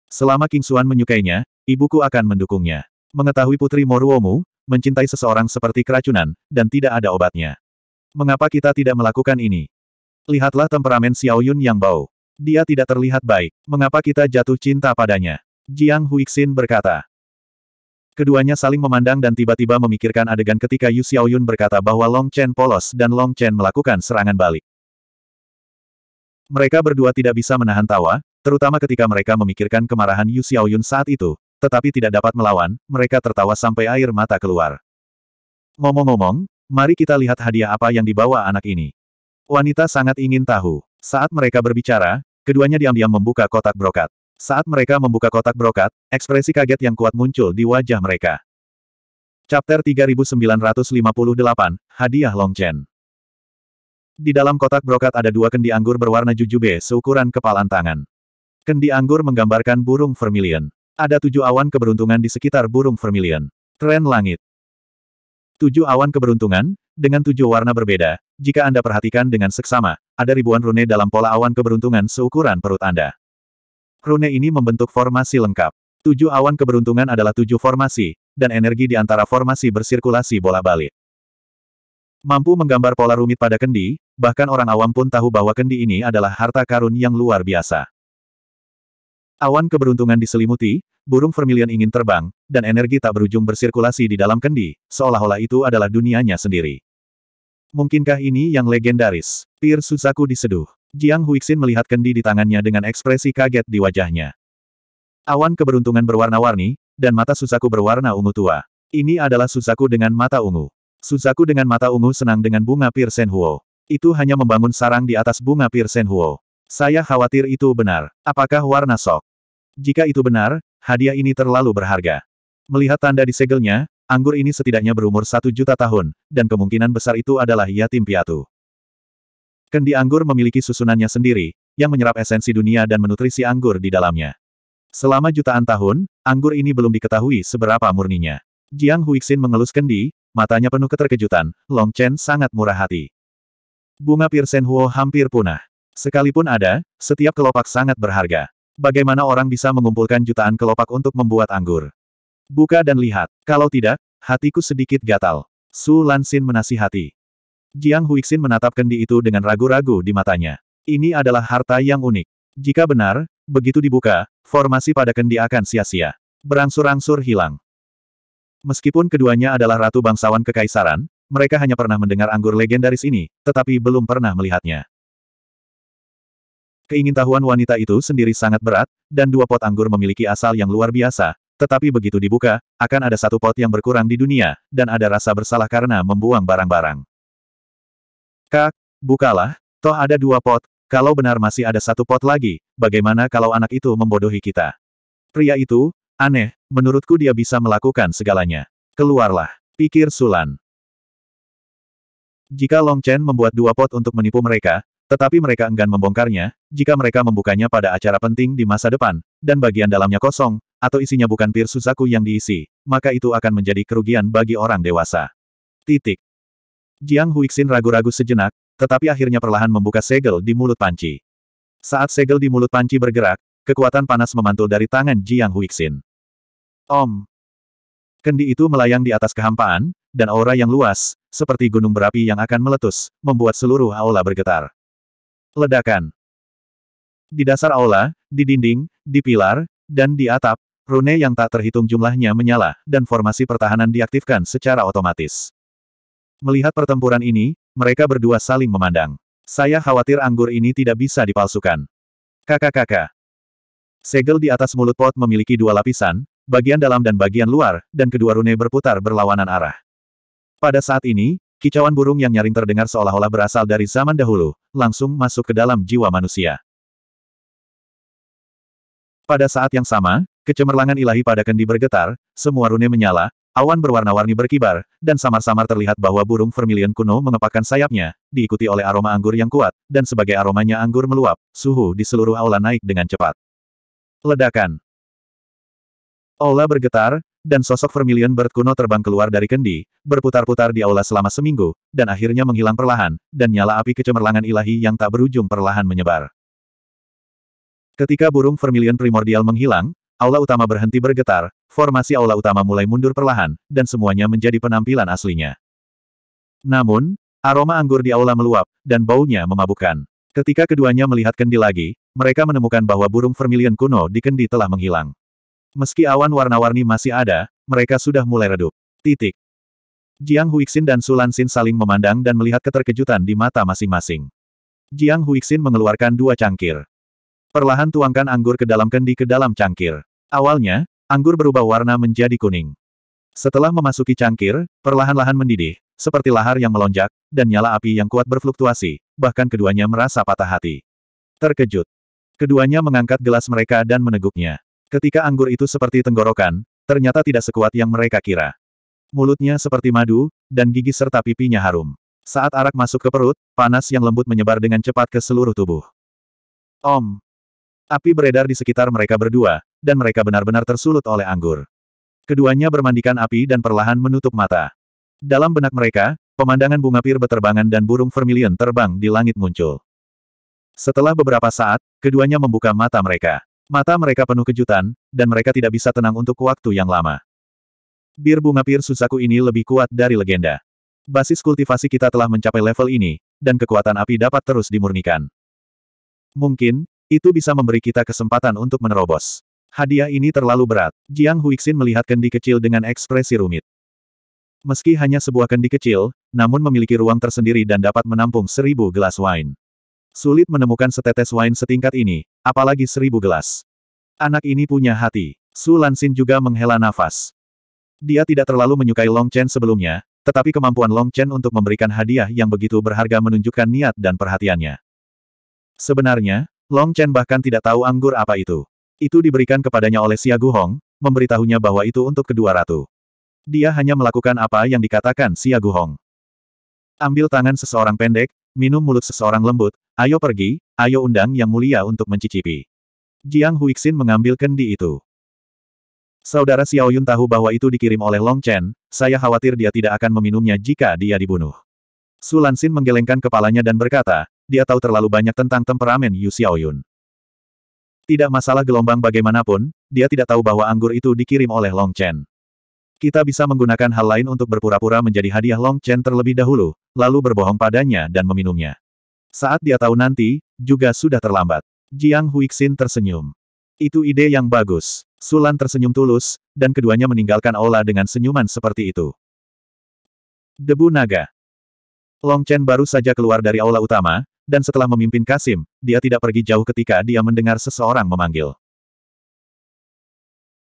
A: Selama King Xuan menyukainya, ibuku akan mendukungnya. Mengetahui putri Moruomu, mencintai seseorang seperti keracunan, dan tidak ada obatnya. Mengapa kita tidak melakukan ini? Lihatlah temperamen Xiao Yun yang bau. Dia tidak terlihat baik. Mengapa kita jatuh cinta padanya? Jiang Huixin berkata. Keduanya saling memandang dan tiba-tiba memikirkan adegan ketika Yu Xiaoyun berkata bahwa Long Chen polos dan Long Chen melakukan serangan balik. Mereka berdua tidak bisa menahan tawa, terutama ketika mereka memikirkan kemarahan Yu Xiaoyun saat itu, tetapi tidak dapat melawan, mereka tertawa sampai air mata keluar. Ngomong-ngomong, mari kita lihat hadiah apa yang dibawa anak ini. Wanita sangat ingin tahu. Saat mereka berbicara, keduanya diam-diam membuka kotak brokat. Saat mereka membuka kotak brokat, ekspresi kaget yang kuat muncul di wajah mereka. Chapter 3958, Hadiah Longchen di dalam kotak brokat ada dua kendi anggur berwarna jujube seukuran kepalan tangan. Kendi anggur menggambarkan burung vermilion. Ada tujuh awan keberuntungan di sekitar burung vermilion. Tren langit. Tujuh awan keberuntungan, dengan tujuh warna berbeda, jika Anda perhatikan dengan seksama, ada ribuan rune dalam pola awan keberuntungan seukuran perut Anda. Rune ini membentuk formasi lengkap. Tujuh awan keberuntungan adalah tujuh formasi, dan energi di antara formasi bersirkulasi bola balik. Mampu menggambar pola rumit pada kendi, Bahkan orang awam pun tahu bahwa kendi ini adalah harta karun yang luar biasa. Awan keberuntungan diselimuti, burung vermilion ingin terbang, dan energi tak berujung bersirkulasi di dalam kendi, seolah-olah itu adalah dunianya sendiri. Mungkinkah ini yang legendaris? Pir Susaku diseduh. Jiang Huixin melihat kendi di tangannya dengan ekspresi kaget di wajahnya. Awan keberuntungan berwarna-warni, dan mata Susaku berwarna ungu tua. Ini adalah Susaku dengan mata ungu. Susaku dengan mata ungu senang dengan bunga Pir Senhuo. Itu hanya membangun sarang di atas bunga pir Huo. Saya khawatir itu benar. Apakah warna sok? Jika itu benar, hadiah ini terlalu berharga. Melihat tanda di segelnya, anggur ini setidaknya berumur satu juta tahun, dan kemungkinan besar itu adalah yatim piatu. Kendi anggur memiliki susunannya sendiri, yang menyerap esensi dunia dan menutrisi anggur di dalamnya. Selama jutaan tahun, anggur ini belum diketahui seberapa murninya. Jiang Huixin mengelus kendi, matanya penuh keterkejutan, Long Chen sangat murah hati. Bunga Pirsen Huo hampir punah. Sekalipun ada, setiap kelopak sangat berharga. Bagaimana orang bisa mengumpulkan jutaan kelopak untuk membuat anggur? Buka dan lihat. Kalau tidak, hatiku sedikit gatal. Su Lansin menasihati. Jiang Huixin menatap kendi itu dengan ragu-ragu di matanya. Ini adalah harta yang unik. Jika benar, begitu dibuka, formasi pada kendi akan sia-sia. Berangsur-angsur hilang. Meskipun keduanya adalah ratu bangsawan kekaisaran, mereka hanya pernah mendengar anggur legendaris ini, tetapi belum pernah melihatnya. Keingintahuan wanita itu sendiri sangat berat, dan dua pot anggur memiliki asal yang luar biasa, tetapi begitu dibuka, akan ada satu pot yang berkurang di dunia, dan ada rasa bersalah karena membuang barang-barang. Kak, bukalah, toh ada dua pot, kalau benar masih ada satu pot lagi, bagaimana kalau anak itu membodohi kita? Pria itu, aneh, menurutku dia bisa melakukan segalanya. Keluarlah, pikir Sulan. Jika Long Chen membuat dua pot untuk menipu mereka, tetapi mereka enggan membongkarnya, jika mereka membukanya pada acara penting di masa depan, dan bagian dalamnya kosong, atau isinya bukan pir susaku yang diisi, maka itu akan menjadi kerugian bagi orang dewasa. Titik. Jiang Huixin ragu-ragu sejenak, tetapi akhirnya perlahan membuka segel di mulut panci. Saat segel di mulut panci bergerak, kekuatan panas memantul dari tangan Jiang Huixin. Om! Kendi itu melayang di atas kehampaan, dan aura yang luas, seperti gunung berapi yang akan meletus, membuat seluruh aula bergetar. Ledakan. Di dasar aula, di dinding, di pilar, dan di atap, rune yang tak terhitung jumlahnya menyala, dan formasi pertahanan diaktifkan secara otomatis. Melihat pertempuran ini, mereka berdua saling memandang. Saya khawatir anggur ini tidak bisa dipalsukan. Kakak-kakak. Segel di atas mulut pot memiliki dua lapisan, bagian dalam dan bagian luar, dan kedua rune berputar berlawanan arah. Pada saat ini, kicauan burung yang nyaring terdengar seolah-olah berasal dari zaman dahulu, langsung masuk ke dalam jiwa manusia. Pada saat yang sama, kecemerlangan ilahi pada kendi bergetar, semua rune menyala, awan berwarna-warni berkibar, dan samar-samar terlihat bahwa burung vermilion kuno mengepakkan sayapnya, diikuti oleh aroma anggur yang kuat, dan sebagai aromanya anggur meluap, suhu di seluruh aula naik dengan cepat. Ledakan Aula bergetar, dan sosok vermilion bird kuno terbang keluar dari kendi, berputar-putar di aula selama seminggu, dan akhirnya menghilang perlahan, dan nyala api kecemerlangan ilahi yang tak berujung perlahan menyebar. Ketika burung vermilion primordial menghilang, aula utama berhenti bergetar, formasi aula utama mulai mundur perlahan, dan semuanya menjadi penampilan aslinya. Namun, aroma anggur di aula meluap, dan baunya memabukkan. Ketika keduanya melihat kendi lagi, mereka menemukan bahwa burung vermilion kuno di kendi telah menghilang. Meski awan warna-warni masih ada, mereka sudah mulai redup. Titik. Jiang Huixin dan Sulan Xin saling memandang dan melihat keterkejutan di mata masing-masing. Jiang Huixin mengeluarkan dua cangkir. Perlahan tuangkan anggur ke dalam kendi ke dalam cangkir. Awalnya, anggur berubah warna menjadi kuning. Setelah memasuki cangkir, perlahan-lahan mendidih, seperti lahar yang melonjak, dan nyala api yang kuat berfluktuasi, bahkan keduanya merasa patah hati. Terkejut. Keduanya mengangkat gelas mereka dan meneguknya. Ketika anggur itu seperti tenggorokan, ternyata tidak sekuat yang mereka kira. Mulutnya seperti madu, dan gigi serta pipinya harum. Saat arak masuk ke perut, panas yang lembut menyebar dengan cepat ke seluruh tubuh. Om! Api beredar di sekitar mereka berdua, dan mereka benar-benar tersulut oleh anggur. Keduanya bermandikan api dan perlahan menutup mata. Dalam benak mereka, pemandangan bunga pir beterbangan dan burung vermilion terbang di langit muncul. Setelah beberapa saat, keduanya membuka mata mereka. Mata mereka penuh kejutan, dan mereka tidak bisa tenang untuk waktu yang lama. Bir bunga pir susaku ini lebih kuat dari legenda. Basis kultivasi kita telah mencapai level ini, dan kekuatan api dapat terus dimurnikan. Mungkin, itu bisa memberi kita kesempatan untuk menerobos. Hadiah ini terlalu berat. Jiang Huixin melihat kendi kecil dengan ekspresi rumit. Meski hanya sebuah kendi kecil, namun memiliki ruang tersendiri dan dapat menampung seribu gelas wine. Sulit menemukan setetes wine setingkat ini, Apalagi seribu gelas. Anak ini punya hati. Su Lansin juga menghela nafas. Dia tidak terlalu menyukai Long Chen sebelumnya, tetapi kemampuan Long Chen untuk memberikan hadiah yang begitu berharga menunjukkan niat dan perhatiannya. Sebenarnya, Long Chen bahkan tidak tahu anggur apa itu. Itu diberikan kepadanya oleh Xia Guhong, memberitahunya bahwa itu untuk kedua ratu. Dia hanya melakukan apa yang dikatakan Xia Guhong. Ambil tangan seseorang pendek, minum mulut seseorang lembut, ayo pergi, ayo undang yang mulia untuk mencicipi. Jiang Huixin mengambil kendi itu. Saudara Xiaoyun tahu bahwa itu dikirim oleh Long Chen, saya khawatir dia tidak akan meminumnya jika dia dibunuh. Su Lansin menggelengkan kepalanya dan berkata, dia tahu terlalu banyak tentang temperamen Yu Xiaoyun. Tidak masalah gelombang bagaimanapun, dia tidak tahu bahwa anggur itu dikirim oleh Long Chen. Kita bisa menggunakan hal lain untuk berpura-pura menjadi hadiah Long Chen terlebih dahulu, lalu berbohong padanya dan meminumnya. Saat dia tahu nanti, juga sudah terlambat. Jiang Huixin tersenyum. Itu ide yang bagus. Sulan tersenyum tulus, dan keduanya meninggalkan aula dengan senyuman seperti itu. Debu naga. Long Chen baru saja keluar dari aula utama, dan setelah memimpin Kasim, dia tidak pergi jauh ketika dia mendengar seseorang memanggil.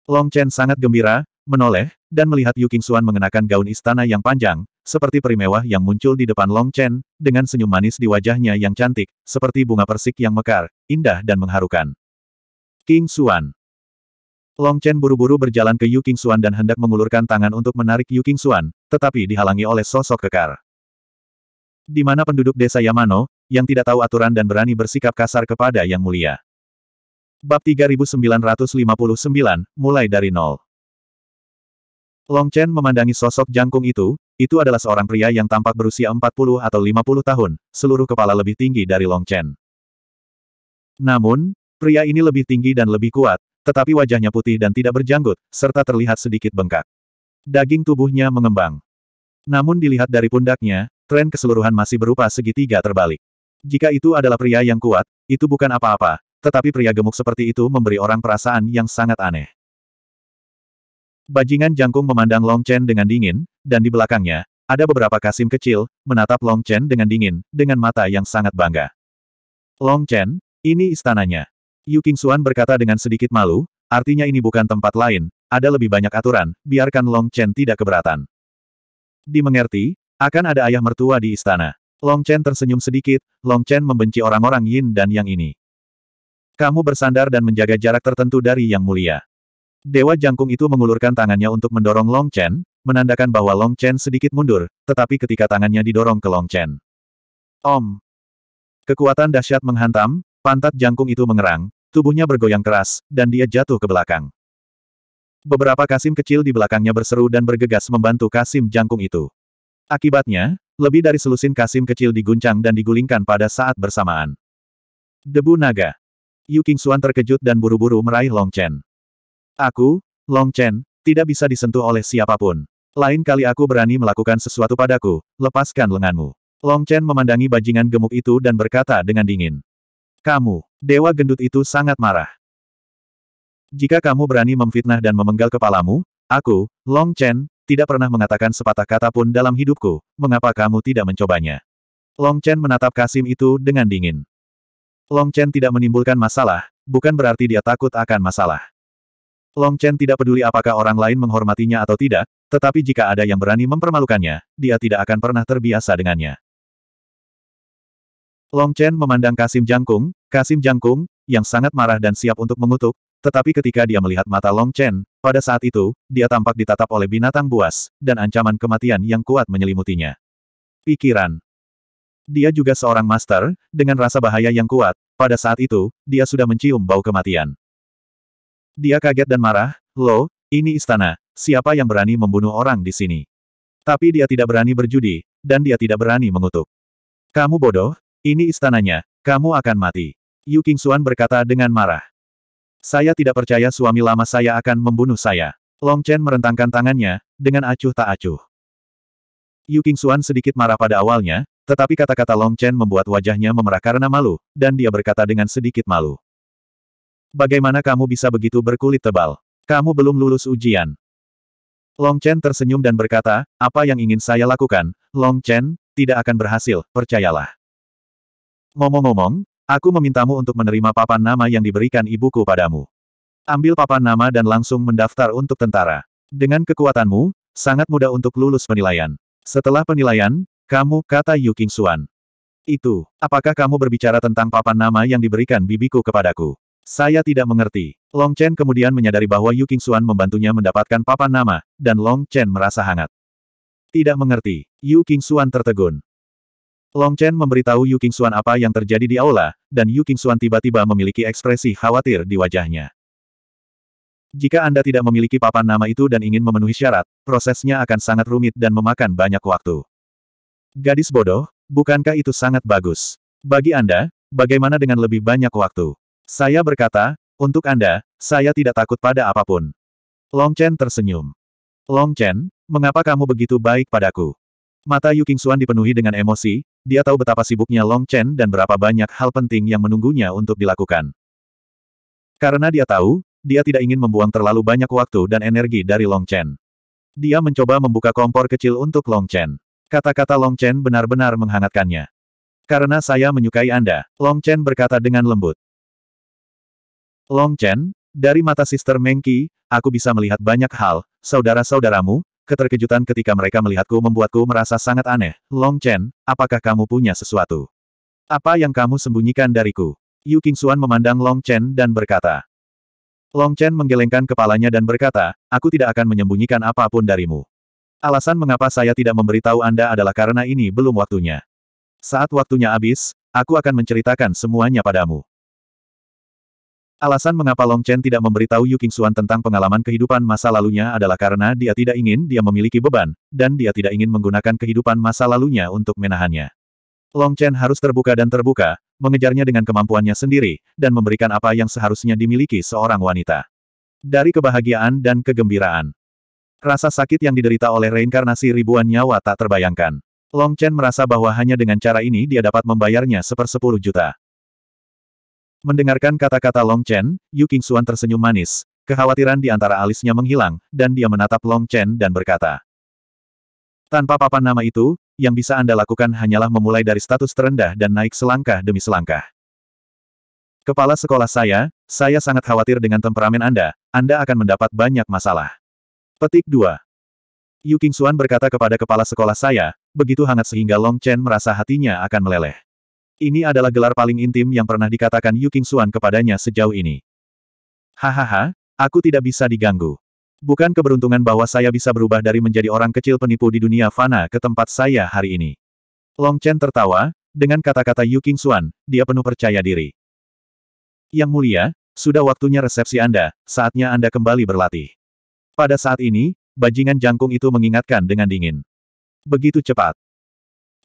A: Long Chen sangat gembira, menoleh, dan melihat Yu Xuan mengenakan gaun istana yang panjang, seperti perimewah yang muncul di depan Long Chen, dengan senyum manis di wajahnya yang cantik, seperti bunga persik yang mekar, indah dan mengharukan. King Xuan Long Chen buru-buru berjalan ke Yu Xuan dan hendak mengulurkan tangan untuk menarik Yu Xuan, tetapi dihalangi oleh sosok kekar. Di mana penduduk desa Yamano, yang tidak tahu aturan dan berani bersikap kasar kepada Yang Mulia. Bab 3959, mulai dari nol. Long Chen memandangi sosok jangkung itu, itu adalah seorang pria yang tampak berusia 40 atau 50 tahun, seluruh kepala lebih tinggi dari Long Chen. Namun, pria ini lebih tinggi dan lebih kuat, tetapi wajahnya putih dan tidak berjanggut, serta terlihat sedikit bengkak. Daging tubuhnya mengembang. Namun dilihat dari pundaknya, tren keseluruhan masih berupa segitiga terbalik. Jika itu adalah pria yang kuat, itu bukan apa-apa, tetapi pria gemuk seperti itu memberi orang perasaan yang sangat aneh. Bajingan jangkung memandang Long Chen dengan dingin, dan di belakangnya, ada beberapa kasim kecil, menatap Long Chen dengan dingin, dengan mata yang sangat bangga. Long Chen, ini istananya. Yu Xuan berkata dengan sedikit malu, artinya ini bukan tempat lain, ada lebih banyak aturan, biarkan Long Chen tidak keberatan. Dimengerti, akan ada ayah mertua di istana. Long Chen tersenyum sedikit, Long Chen membenci orang-orang yin dan yang ini. Kamu bersandar dan menjaga jarak tertentu dari yang mulia. Dewa Jangkung itu mengulurkan tangannya untuk mendorong Long Chen, menandakan bahwa Long Chen sedikit mundur, tetapi ketika tangannya didorong ke Long Chen. Om! Kekuatan dahsyat menghantam, pantat jangkung itu mengerang, tubuhnya bergoyang keras, dan dia jatuh ke belakang. Beberapa kasim kecil di belakangnya berseru dan bergegas membantu kasim jangkung itu. Akibatnya, lebih dari selusin kasim kecil diguncang dan digulingkan pada saat bersamaan. Debu naga. Yu Qingxuan terkejut dan buru-buru meraih Long Chen. Aku, Long Chen, tidak bisa disentuh oleh siapapun. Lain kali aku berani melakukan sesuatu padaku, lepaskan lenganmu. Long Chen memandangi bajingan gemuk itu dan berkata dengan dingin. Kamu, dewa gendut itu sangat marah. Jika kamu berani memfitnah dan memenggal kepalamu, aku, Long Chen, tidak pernah mengatakan sepatah kata pun dalam hidupku, mengapa kamu tidak mencobanya? Long Chen menatap Kasim itu dengan dingin. Long Chen tidak menimbulkan masalah, bukan berarti dia takut akan masalah. Long Chen tidak peduli apakah orang lain menghormatinya atau tidak, tetapi jika ada yang berani mempermalukannya, dia tidak akan pernah terbiasa dengannya. Long Chen memandang Kasim Jangkung, Kasim Jangkung, yang sangat marah dan siap untuk mengutuk, tetapi ketika dia melihat mata Long Chen, pada saat itu, dia tampak ditatap oleh binatang buas, dan ancaman kematian yang kuat menyelimutinya. Pikiran. Dia juga seorang master, dengan rasa bahaya yang kuat, pada saat itu, dia sudah mencium bau kematian. Dia kaget dan marah, Lo, ini istana, siapa yang berani membunuh orang di sini? Tapi dia tidak berani berjudi, dan dia tidak berani mengutuk. Kamu bodoh, ini istananya, kamu akan mati. Yu Xuan berkata dengan marah. Saya tidak percaya suami lama saya akan membunuh saya. Long Chen merentangkan tangannya, dengan acuh tak acuh. Yu Xuan sedikit marah pada awalnya, tetapi kata-kata Long Chen membuat wajahnya memerah karena malu, dan dia berkata dengan sedikit malu. Bagaimana kamu bisa begitu berkulit tebal? Kamu belum lulus ujian. Long Chen tersenyum dan berkata, apa yang ingin saya lakukan, Long Chen, tidak akan berhasil, percayalah. Ngomong-ngomong, aku memintamu untuk menerima papan nama yang diberikan ibuku padamu. Ambil papan nama dan langsung mendaftar untuk tentara. Dengan kekuatanmu, sangat mudah untuk lulus penilaian. Setelah penilaian, kamu, kata Yu King Suan. Itu, apakah kamu berbicara tentang papan nama yang diberikan bibiku kepadaku? Saya tidak mengerti. Long Chen kemudian menyadari bahwa Yu Qingxuan Xuan membantunya mendapatkan papan nama, dan Long Chen merasa hangat. Tidak mengerti. Yu Qingxuan Xuan tertegun. Long Chen memberitahu Yu Qingxuan Xuan apa yang terjadi di aula, dan Yu Qingxuan Xuan tiba-tiba memiliki ekspresi khawatir di wajahnya. Jika Anda tidak memiliki papan nama itu dan ingin memenuhi syarat, prosesnya akan sangat rumit dan memakan banyak waktu. Gadis bodoh, bukankah itu sangat bagus? Bagi Anda, bagaimana dengan lebih banyak waktu? Saya berkata, untuk Anda, saya tidak takut pada apapun. Long Chen tersenyum. Long Chen, mengapa kamu begitu baik padaku? Mata Yu Qingxuan dipenuhi dengan emosi, dia tahu betapa sibuknya Long Chen dan berapa banyak hal penting yang menunggunya untuk dilakukan. Karena dia tahu, dia tidak ingin membuang terlalu banyak waktu dan energi dari Long Chen. Dia mencoba membuka kompor kecil untuk Long Chen. Kata-kata Long Chen benar-benar menghangatkannya. Karena saya menyukai Anda, Long Chen berkata dengan lembut. Long Chen, dari mata Sister Mengki, aku bisa melihat banyak hal, saudara-saudaramu, keterkejutan ketika mereka melihatku membuatku merasa sangat aneh. Long Chen, apakah kamu punya sesuatu? Apa yang kamu sembunyikan dariku? Yu Qingxuan memandang Long Chen dan berkata. Long Chen menggelengkan kepalanya dan berkata, aku tidak akan menyembunyikan apapun darimu. Alasan mengapa saya tidak memberitahu Anda adalah karena ini belum waktunya. Saat waktunya habis, aku akan menceritakan semuanya padamu. Alasan mengapa Long Chen tidak memberitahu Yu Xuan tentang pengalaman kehidupan masa lalunya adalah karena dia tidak ingin dia memiliki beban, dan dia tidak ingin menggunakan kehidupan masa lalunya untuk menahannya. Long Chen harus terbuka dan terbuka, mengejarnya dengan kemampuannya sendiri, dan memberikan apa yang seharusnya dimiliki seorang wanita. Dari kebahagiaan dan kegembiraan. Rasa sakit yang diderita oleh reinkarnasi ribuan nyawa tak terbayangkan. Long Chen merasa bahwa hanya dengan cara ini dia dapat membayarnya sepersepuluh juta. Mendengarkan kata-kata Long Chen, Yu Xuan tersenyum manis, kekhawatiran di antara alisnya menghilang, dan dia menatap Long Chen dan berkata. Tanpa papan nama itu, yang bisa Anda lakukan hanyalah memulai dari status terendah dan naik selangkah demi selangkah. Kepala sekolah saya, saya sangat khawatir dengan temperamen Anda, Anda akan mendapat banyak masalah. Petik 2. Yu Xuan berkata kepada kepala sekolah saya, begitu hangat sehingga Long Chen merasa hatinya akan meleleh. Ini adalah gelar paling intim yang pernah dikatakan Yu King Xuan kepadanya sejauh ini. Hahaha, aku tidak bisa diganggu. Bukan keberuntungan bahwa saya bisa berubah dari menjadi orang kecil penipu di dunia fana ke tempat saya hari ini. Long Chen tertawa, dengan kata-kata Yu King Xuan, dia penuh percaya diri. Yang mulia, sudah waktunya resepsi Anda, saatnya Anda kembali berlatih. Pada saat ini, bajingan jangkung itu mengingatkan dengan dingin. Begitu cepat,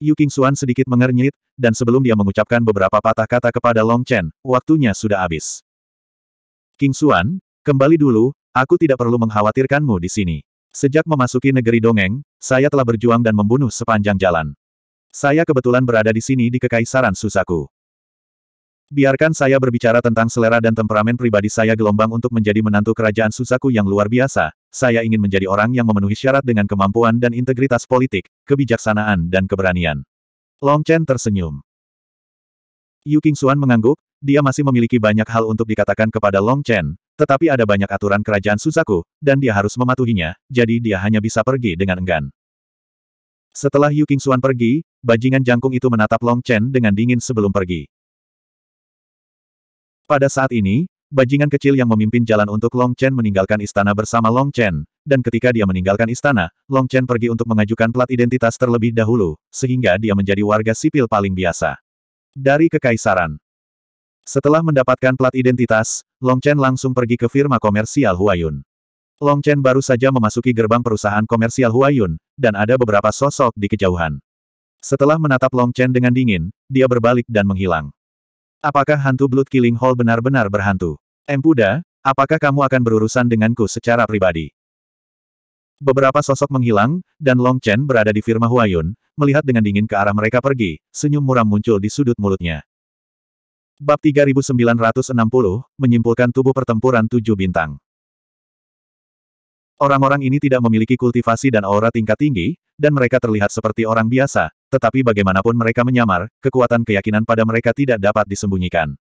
A: Yu King Xuan sedikit mengernyit, dan sebelum dia mengucapkan beberapa patah kata kepada Long Chen, waktunya sudah habis. King Xuan, kembali dulu, aku tidak perlu mengkhawatirkanmu di sini. Sejak memasuki negeri Dongeng, saya telah berjuang dan membunuh sepanjang jalan. Saya kebetulan berada di sini di Kekaisaran Susaku. Biarkan saya berbicara tentang selera dan temperamen pribadi saya gelombang untuk menjadi menantu kerajaan Susaku yang luar biasa, saya ingin menjadi orang yang memenuhi syarat dengan kemampuan dan integritas politik, kebijaksanaan dan keberanian. Long Chen tersenyum. Yu Xuan mengangguk, dia masih memiliki banyak hal untuk dikatakan kepada Long Chen, tetapi ada banyak aturan kerajaan Susaku, dan dia harus mematuhinya, jadi dia hanya bisa pergi dengan enggan. Setelah Yu Xuan pergi, bajingan jangkung itu menatap Long Chen dengan dingin sebelum pergi. Pada saat ini, bajingan kecil yang memimpin jalan untuk Long Chen meninggalkan istana bersama Long Chen, dan ketika dia meninggalkan istana, Long Chen pergi untuk mengajukan plat identitas terlebih dahulu, sehingga dia menjadi warga sipil paling biasa. Dari Kekaisaran Setelah mendapatkan plat identitas, Long Chen langsung pergi ke firma komersial Huayun. Long Chen baru saja memasuki gerbang perusahaan komersial Huayun, dan ada beberapa sosok di kejauhan. Setelah menatap Long Chen dengan dingin, dia berbalik dan menghilang. Apakah hantu Blood Killing Hall benar-benar berhantu? Empuda, apakah kamu akan berurusan denganku secara pribadi? Beberapa sosok menghilang, dan Long Chen berada di firma Huayun, melihat dengan dingin ke arah mereka pergi, senyum muram muncul di sudut mulutnya. Bab 3960, menyimpulkan tubuh pertempuran tujuh bintang. Orang-orang ini tidak memiliki kultivasi dan aura tingkat tinggi, dan mereka terlihat seperti orang biasa, tetapi bagaimanapun mereka menyamar, kekuatan keyakinan pada mereka tidak dapat disembunyikan.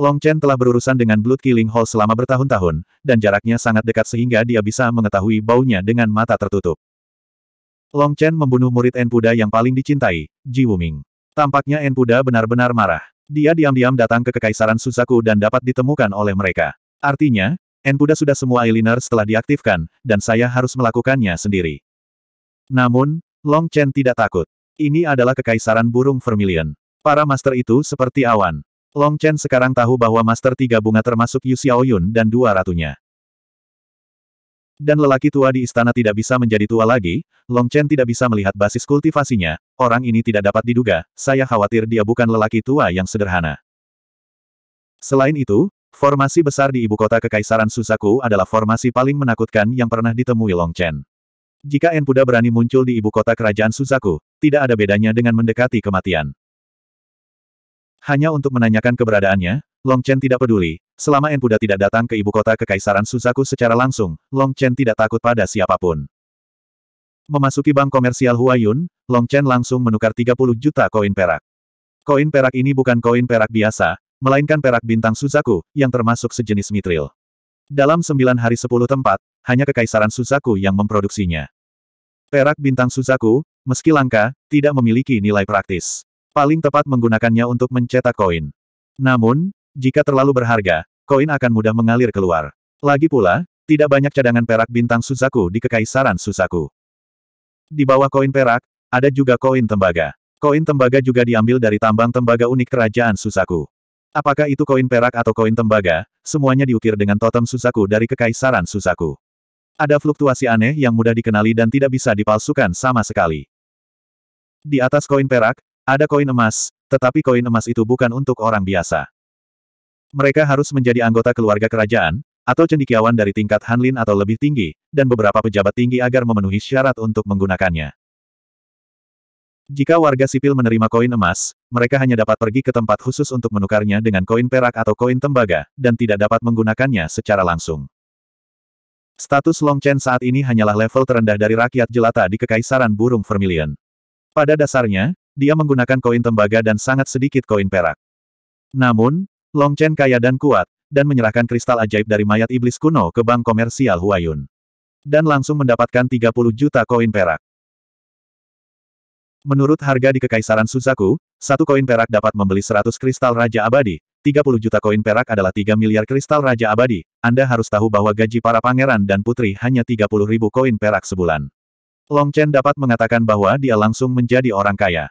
A: Long Chen telah berurusan dengan Blood Killing Hall selama bertahun-tahun, dan jaraknya sangat dekat sehingga dia bisa mengetahui baunya dengan mata tertutup. Long Chen membunuh murid Enpuda yang paling dicintai, Ji Wuming. Tampaknya Enpuda benar-benar marah. Dia diam-diam datang ke Kekaisaran Suzaku dan dapat ditemukan oleh mereka. Artinya, Enpuda sudah semua eyeliner setelah diaktifkan, dan saya harus melakukannya sendiri. Namun, Long Chen tidak takut. Ini adalah kekaisaran burung vermilion. Para master itu seperti awan. Long Chen sekarang tahu bahwa master tiga bunga termasuk Yu Xiaoyun dan dua ratunya. Dan lelaki tua di istana tidak bisa menjadi tua lagi, Long Chen tidak bisa melihat basis kultivasinya, orang ini tidak dapat diduga, saya khawatir dia bukan lelaki tua yang sederhana. Selain itu, Formasi besar di ibu kota Kekaisaran Susaku adalah formasi paling menakutkan yang pernah ditemui Long Chen. Jika Enpuda berani muncul di ibu kota kerajaan Susaku, tidak ada bedanya dengan mendekati kematian. Hanya untuk menanyakan keberadaannya, Long Chen tidak peduli. Selama Enpuda tidak datang ke ibu kota Kekaisaran Susaku secara langsung, Long Chen tidak takut pada siapapun. Memasuki bank komersial Huayun, Long Chen langsung menukar 30 juta koin perak. Koin perak ini bukan koin perak biasa, melainkan perak bintang Suzaku, yang termasuk sejenis mitril. Dalam sembilan hari sepuluh tempat, hanya kekaisaran Suzaku yang memproduksinya. Perak bintang Suzaku, meski langka, tidak memiliki nilai praktis. Paling tepat menggunakannya untuk mencetak koin. Namun, jika terlalu berharga, koin akan mudah mengalir keluar. Lagi pula, tidak banyak cadangan perak bintang Suzaku di kekaisaran Suzaku. Di bawah koin perak, ada juga koin tembaga. Koin tembaga juga diambil dari tambang tembaga unik kerajaan Suzaku. Apakah itu koin perak atau koin tembaga, semuanya diukir dengan totem Suzaku dari Kekaisaran Suzaku. Ada fluktuasi aneh yang mudah dikenali dan tidak bisa dipalsukan sama sekali. Di atas koin perak, ada koin emas, tetapi koin emas itu bukan untuk orang biasa. Mereka harus menjadi anggota keluarga kerajaan, atau cendikiawan dari tingkat Hanlin atau lebih tinggi, dan beberapa pejabat tinggi agar memenuhi syarat untuk menggunakannya. Jika warga sipil menerima koin emas, mereka hanya dapat pergi ke tempat khusus untuk menukarnya dengan koin perak atau koin tembaga, dan tidak dapat menggunakannya secara langsung. Status Long Chen saat ini hanyalah level terendah dari rakyat jelata di Kekaisaran Burung Vermilion. Pada dasarnya, dia menggunakan koin tembaga dan sangat sedikit koin perak. Namun, Long Chen kaya dan kuat, dan menyerahkan kristal ajaib dari mayat iblis kuno ke bank komersial Huayun. Dan langsung mendapatkan 30 juta koin perak. Menurut harga di Kekaisaran Suzaku, satu koin perak dapat membeli 100 kristal Raja Abadi, 30 juta koin perak adalah 3 miliar kristal Raja Abadi, Anda harus tahu bahwa gaji para pangeran dan putri hanya 30 ribu koin perak sebulan. Long Chen dapat mengatakan bahwa dia langsung menjadi orang kaya.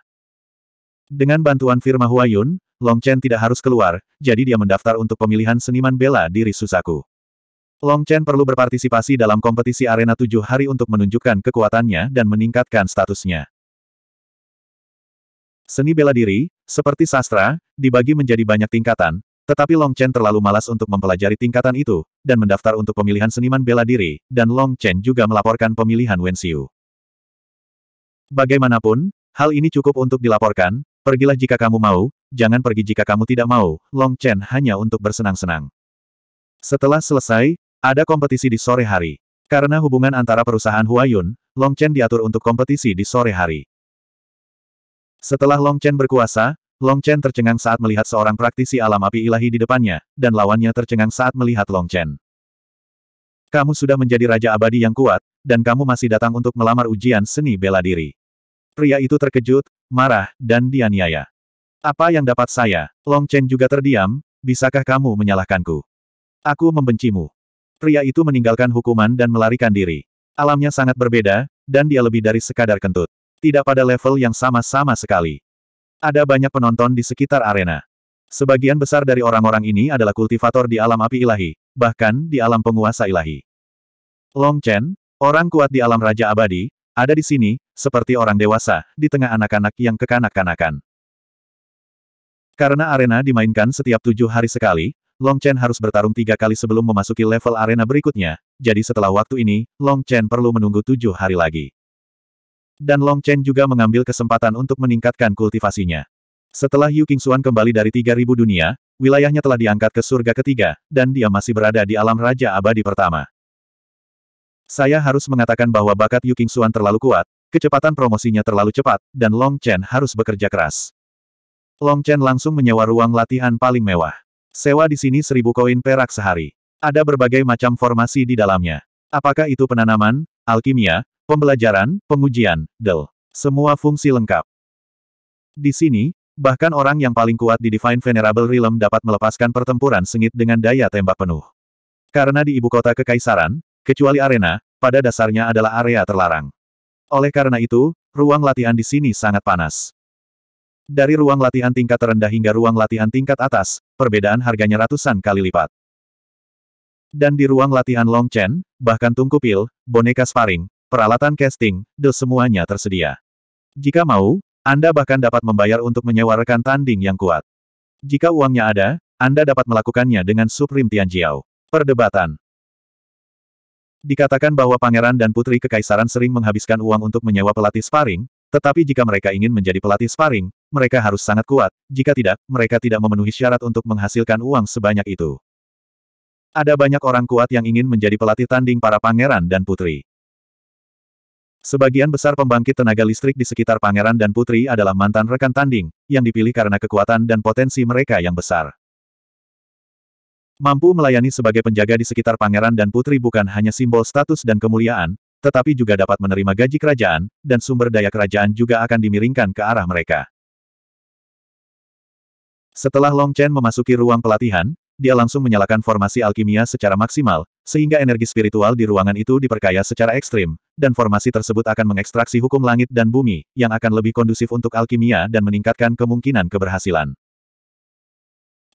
A: Dengan bantuan firma Huayun, Long Chen tidak harus keluar, jadi dia mendaftar untuk pemilihan seniman bela diri Suzaku. Long Chen perlu berpartisipasi dalam kompetisi arena tujuh hari untuk menunjukkan kekuatannya dan meningkatkan statusnya. Seni bela diri, seperti sastra, dibagi menjadi banyak tingkatan, tetapi Long Chen terlalu malas untuk mempelajari tingkatan itu, dan mendaftar untuk pemilihan seniman bela diri, dan Long Chen juga melaporkan pemilihan Wen Xiu. Bagaimanapun, hal ini cukup untuk dilaporkan, pergilah jika kamu mau, jangan pergi jika kamu tidak mau, Long Chen hanya untuk bersenang-senang. Setelah selesai, ada kompetisi di sore hari. Karena hubungan antara perusahaan Huayun, Long Chen diatur untuk kompetisi di sore hari. Setelah Long Chen berkuasa, Long Chen tercengang saat melihat seorang praktisi alam api ilahi di depannya, dan lawannya tercengang saat melihat Long Chen. Kamu sudah menjadi raja abadi yang kuat, dan kamu masih datang untuk melamar ujian seni bela diri. Pria itu terkejut, marah, dan dianiaya. Apa yang dapat saya? Long Chen juga terdiam, bisakah kamu menyalahkanku? Aku membencimu. Pria itu meninggalkan hukuman dan melarikan diri. Alamnya sangat berbeda, dan dia lebih dari sekadar kentut. Tidak pada level yang sama-sama sekali. Ada banyak penonton di sekitar arena. Sebagian besar dari orang-orang ini adalah kultivator di alam api ilahi, bahkan di alam penguasa ilahi. Long Chen, orang kuat di alam Raja Abadi, ada di sini, seperti orang dewasa, di tengah anak-anak yang kekanak-kanakan. Karena arena dimainkan setiap tujuh hari sekali, Long Chen harus bertarung tiga kali sebelum memasuki level arena berikutnya, jadi setelah waktu ini, Long Chen perlu menunggu tujuh hari lagi. Dan Long Chen juga mengambil kesempatan untuk meningkatkan kultivasinya. Setelah Yu Qingxuan kembali dari 3000 dunia, wilayahnya telah diangkat ke surga ketiga, dan dia masih berada di alam Raja Abadi pertama. Saya harus mengatakan bahwa bakat Yu Qingxuan terlalu kuat, kecepatan promosinya terlalu cepat, dan Long Chen harus bekerja keras. Long Chen langsung menyewa ruang latihan paling mewah. Sewa di sini seribu koin perak sehari. Ada berbagai macam formasi di dalamnya. Apakah itu penanaman, alkimia, Pembelajaran, pengujian, del. Semua fungsi lengkap. Di sini, bahkan orang yang paling kuat di Divine Venerable Realm dapat melepaskan pertempuran sengit dengan daya tembak penuh. Karena di ibu kota kekaisaran, kecuali arena, pada dasarnya adalah area terlarang. Oleh karena itu, ruang latihan di sini sangat panas. Dari ruang latihan tingkat terendah hingga ruang latihan tingkat atas, perbedaan harganya ratusan kali lipat. Dan di ruang latihan Long Chen, bahkan Tungku Pil, boneka sparring, peralatan casting, dan semuanya tersedia. Jika mau, Anda bahkan dapat membayar untuk menyewa rekan tanding yang kuat. Jika uangnya ada, Anda dapat melakukannya dengan Supreme Tianjiao. Perdebatan Dikatakan bahwa pangeran dan putri kekaisaran sering menghabiskan uang untuk menyewa pelatih sparring, tetapi jika mereka ingin menjadi pelatih sparring, mereka harus sangat kuat, jika tidak, mereka tidak memenuhi syarat untuk menghasilkan uang sebanyak itu. Ada banyak orang kuat yang ingin menjadi pelatih tanding para pangeran dan putri. Sebagian besar pembangkit tenaga listrik di sekitar pangeran dan putri adalah mantan rekan tanding, yang dipilih karena kekuatan dan potensi mereka yang besar. Mampu melayani sebagai penjaga di sekitar pangeran dan putri bukan hanya simbol status dan kemuliaan, tetapi juga dapat menerima gaji kerajaan, dan sumber daya kerajaan juga akan dimiringkan ke arah mereka. Setelah Long Chen memasuki ruang pelatihan, dia langsung menyalakan formasi alkimia secara maksimal, sehingga energi spiritual di ruangan itu diperkaya secara ekstrim, dan formasi tersebut akan mengekstraksi hukum langit dan bumi, yang akan lebih kondusif untuk alkimia dan meningkatkan kemungkinan keberhasilan.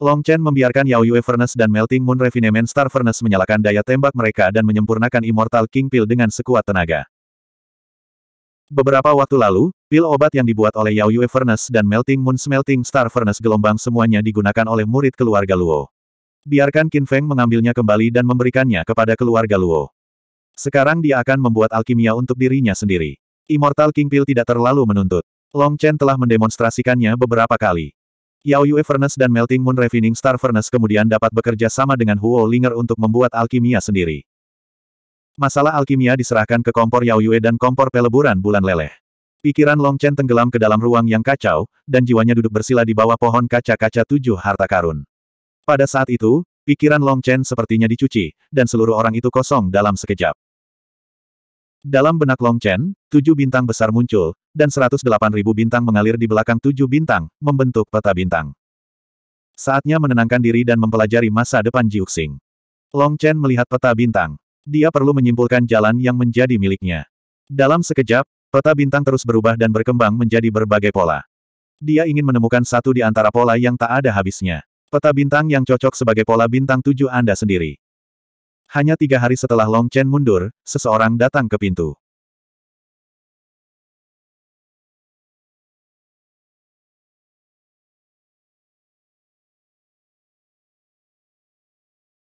A: Long Chen membiarkan Yao Yue Furnace dan Melting Moon Refinement Star Furnace menyalakan daya tembak mereka dan menyempurnakan Immortal King Pill dengan sekuat tenaga. Beberapa waktu lalu, pil obat yang dibuat oleh Yao Yue Furnace dan Melting Moon Smelting Star Furnace gelombang semuanya digunakan oleh murid keluarga Luo. Biarkan Qin Feng mengambilnya kembali dan memberikannya kepada keluarga Luo. Sekarang dia akan membuat alkimia untuk dirinya sendiri. Immortal King Pill tidak terlalu menuntut. Long Chen telah mendemonstrasikannya beberapa kali. Yao Yue Furnace dan Melting Moon Refining Star Furnace kemudian dapat bekerja sama dengan Huo Linger untuk membuat alkimia sendiri. Masalah alkimia diserahkan ke kompor Yao Yue dan kompor peleburan bulan leleh. Pikiran Long Chen tenggelam ke dalam ruang yang kacau, dan jiwanya duduk bersila di bawah pohon kaca-kaca tujuh harta karun. Pada saat itu, pikiran Long Chen sepertinya dicuci, dan seluruh orang itu kosong dalam sekejap. Dalam benak Long Chen, tujuh bintang besar muncul, dan 108.000 bintang mengalir di belakang tujuh bintang, membentuk peta bintang. Saatnya menenangkan diri dan mempelajari masa depan Jiuxing. Long Chen melihat peta bintang. Dia perlu menyimpulkan jalan yang menjadi miliknya. Dalam sekejap, peta bintang terus berubah dan berkembang menjadi berbagai pola. Dia ingin menemukan satu di antara pola yang tak ada habisnya. Peta bintang yang cocok sebagai pola bintang tujuh Anda sendiri. Hanya tiga hari setelah Long Chen mundur, seseorang datang ke pintu.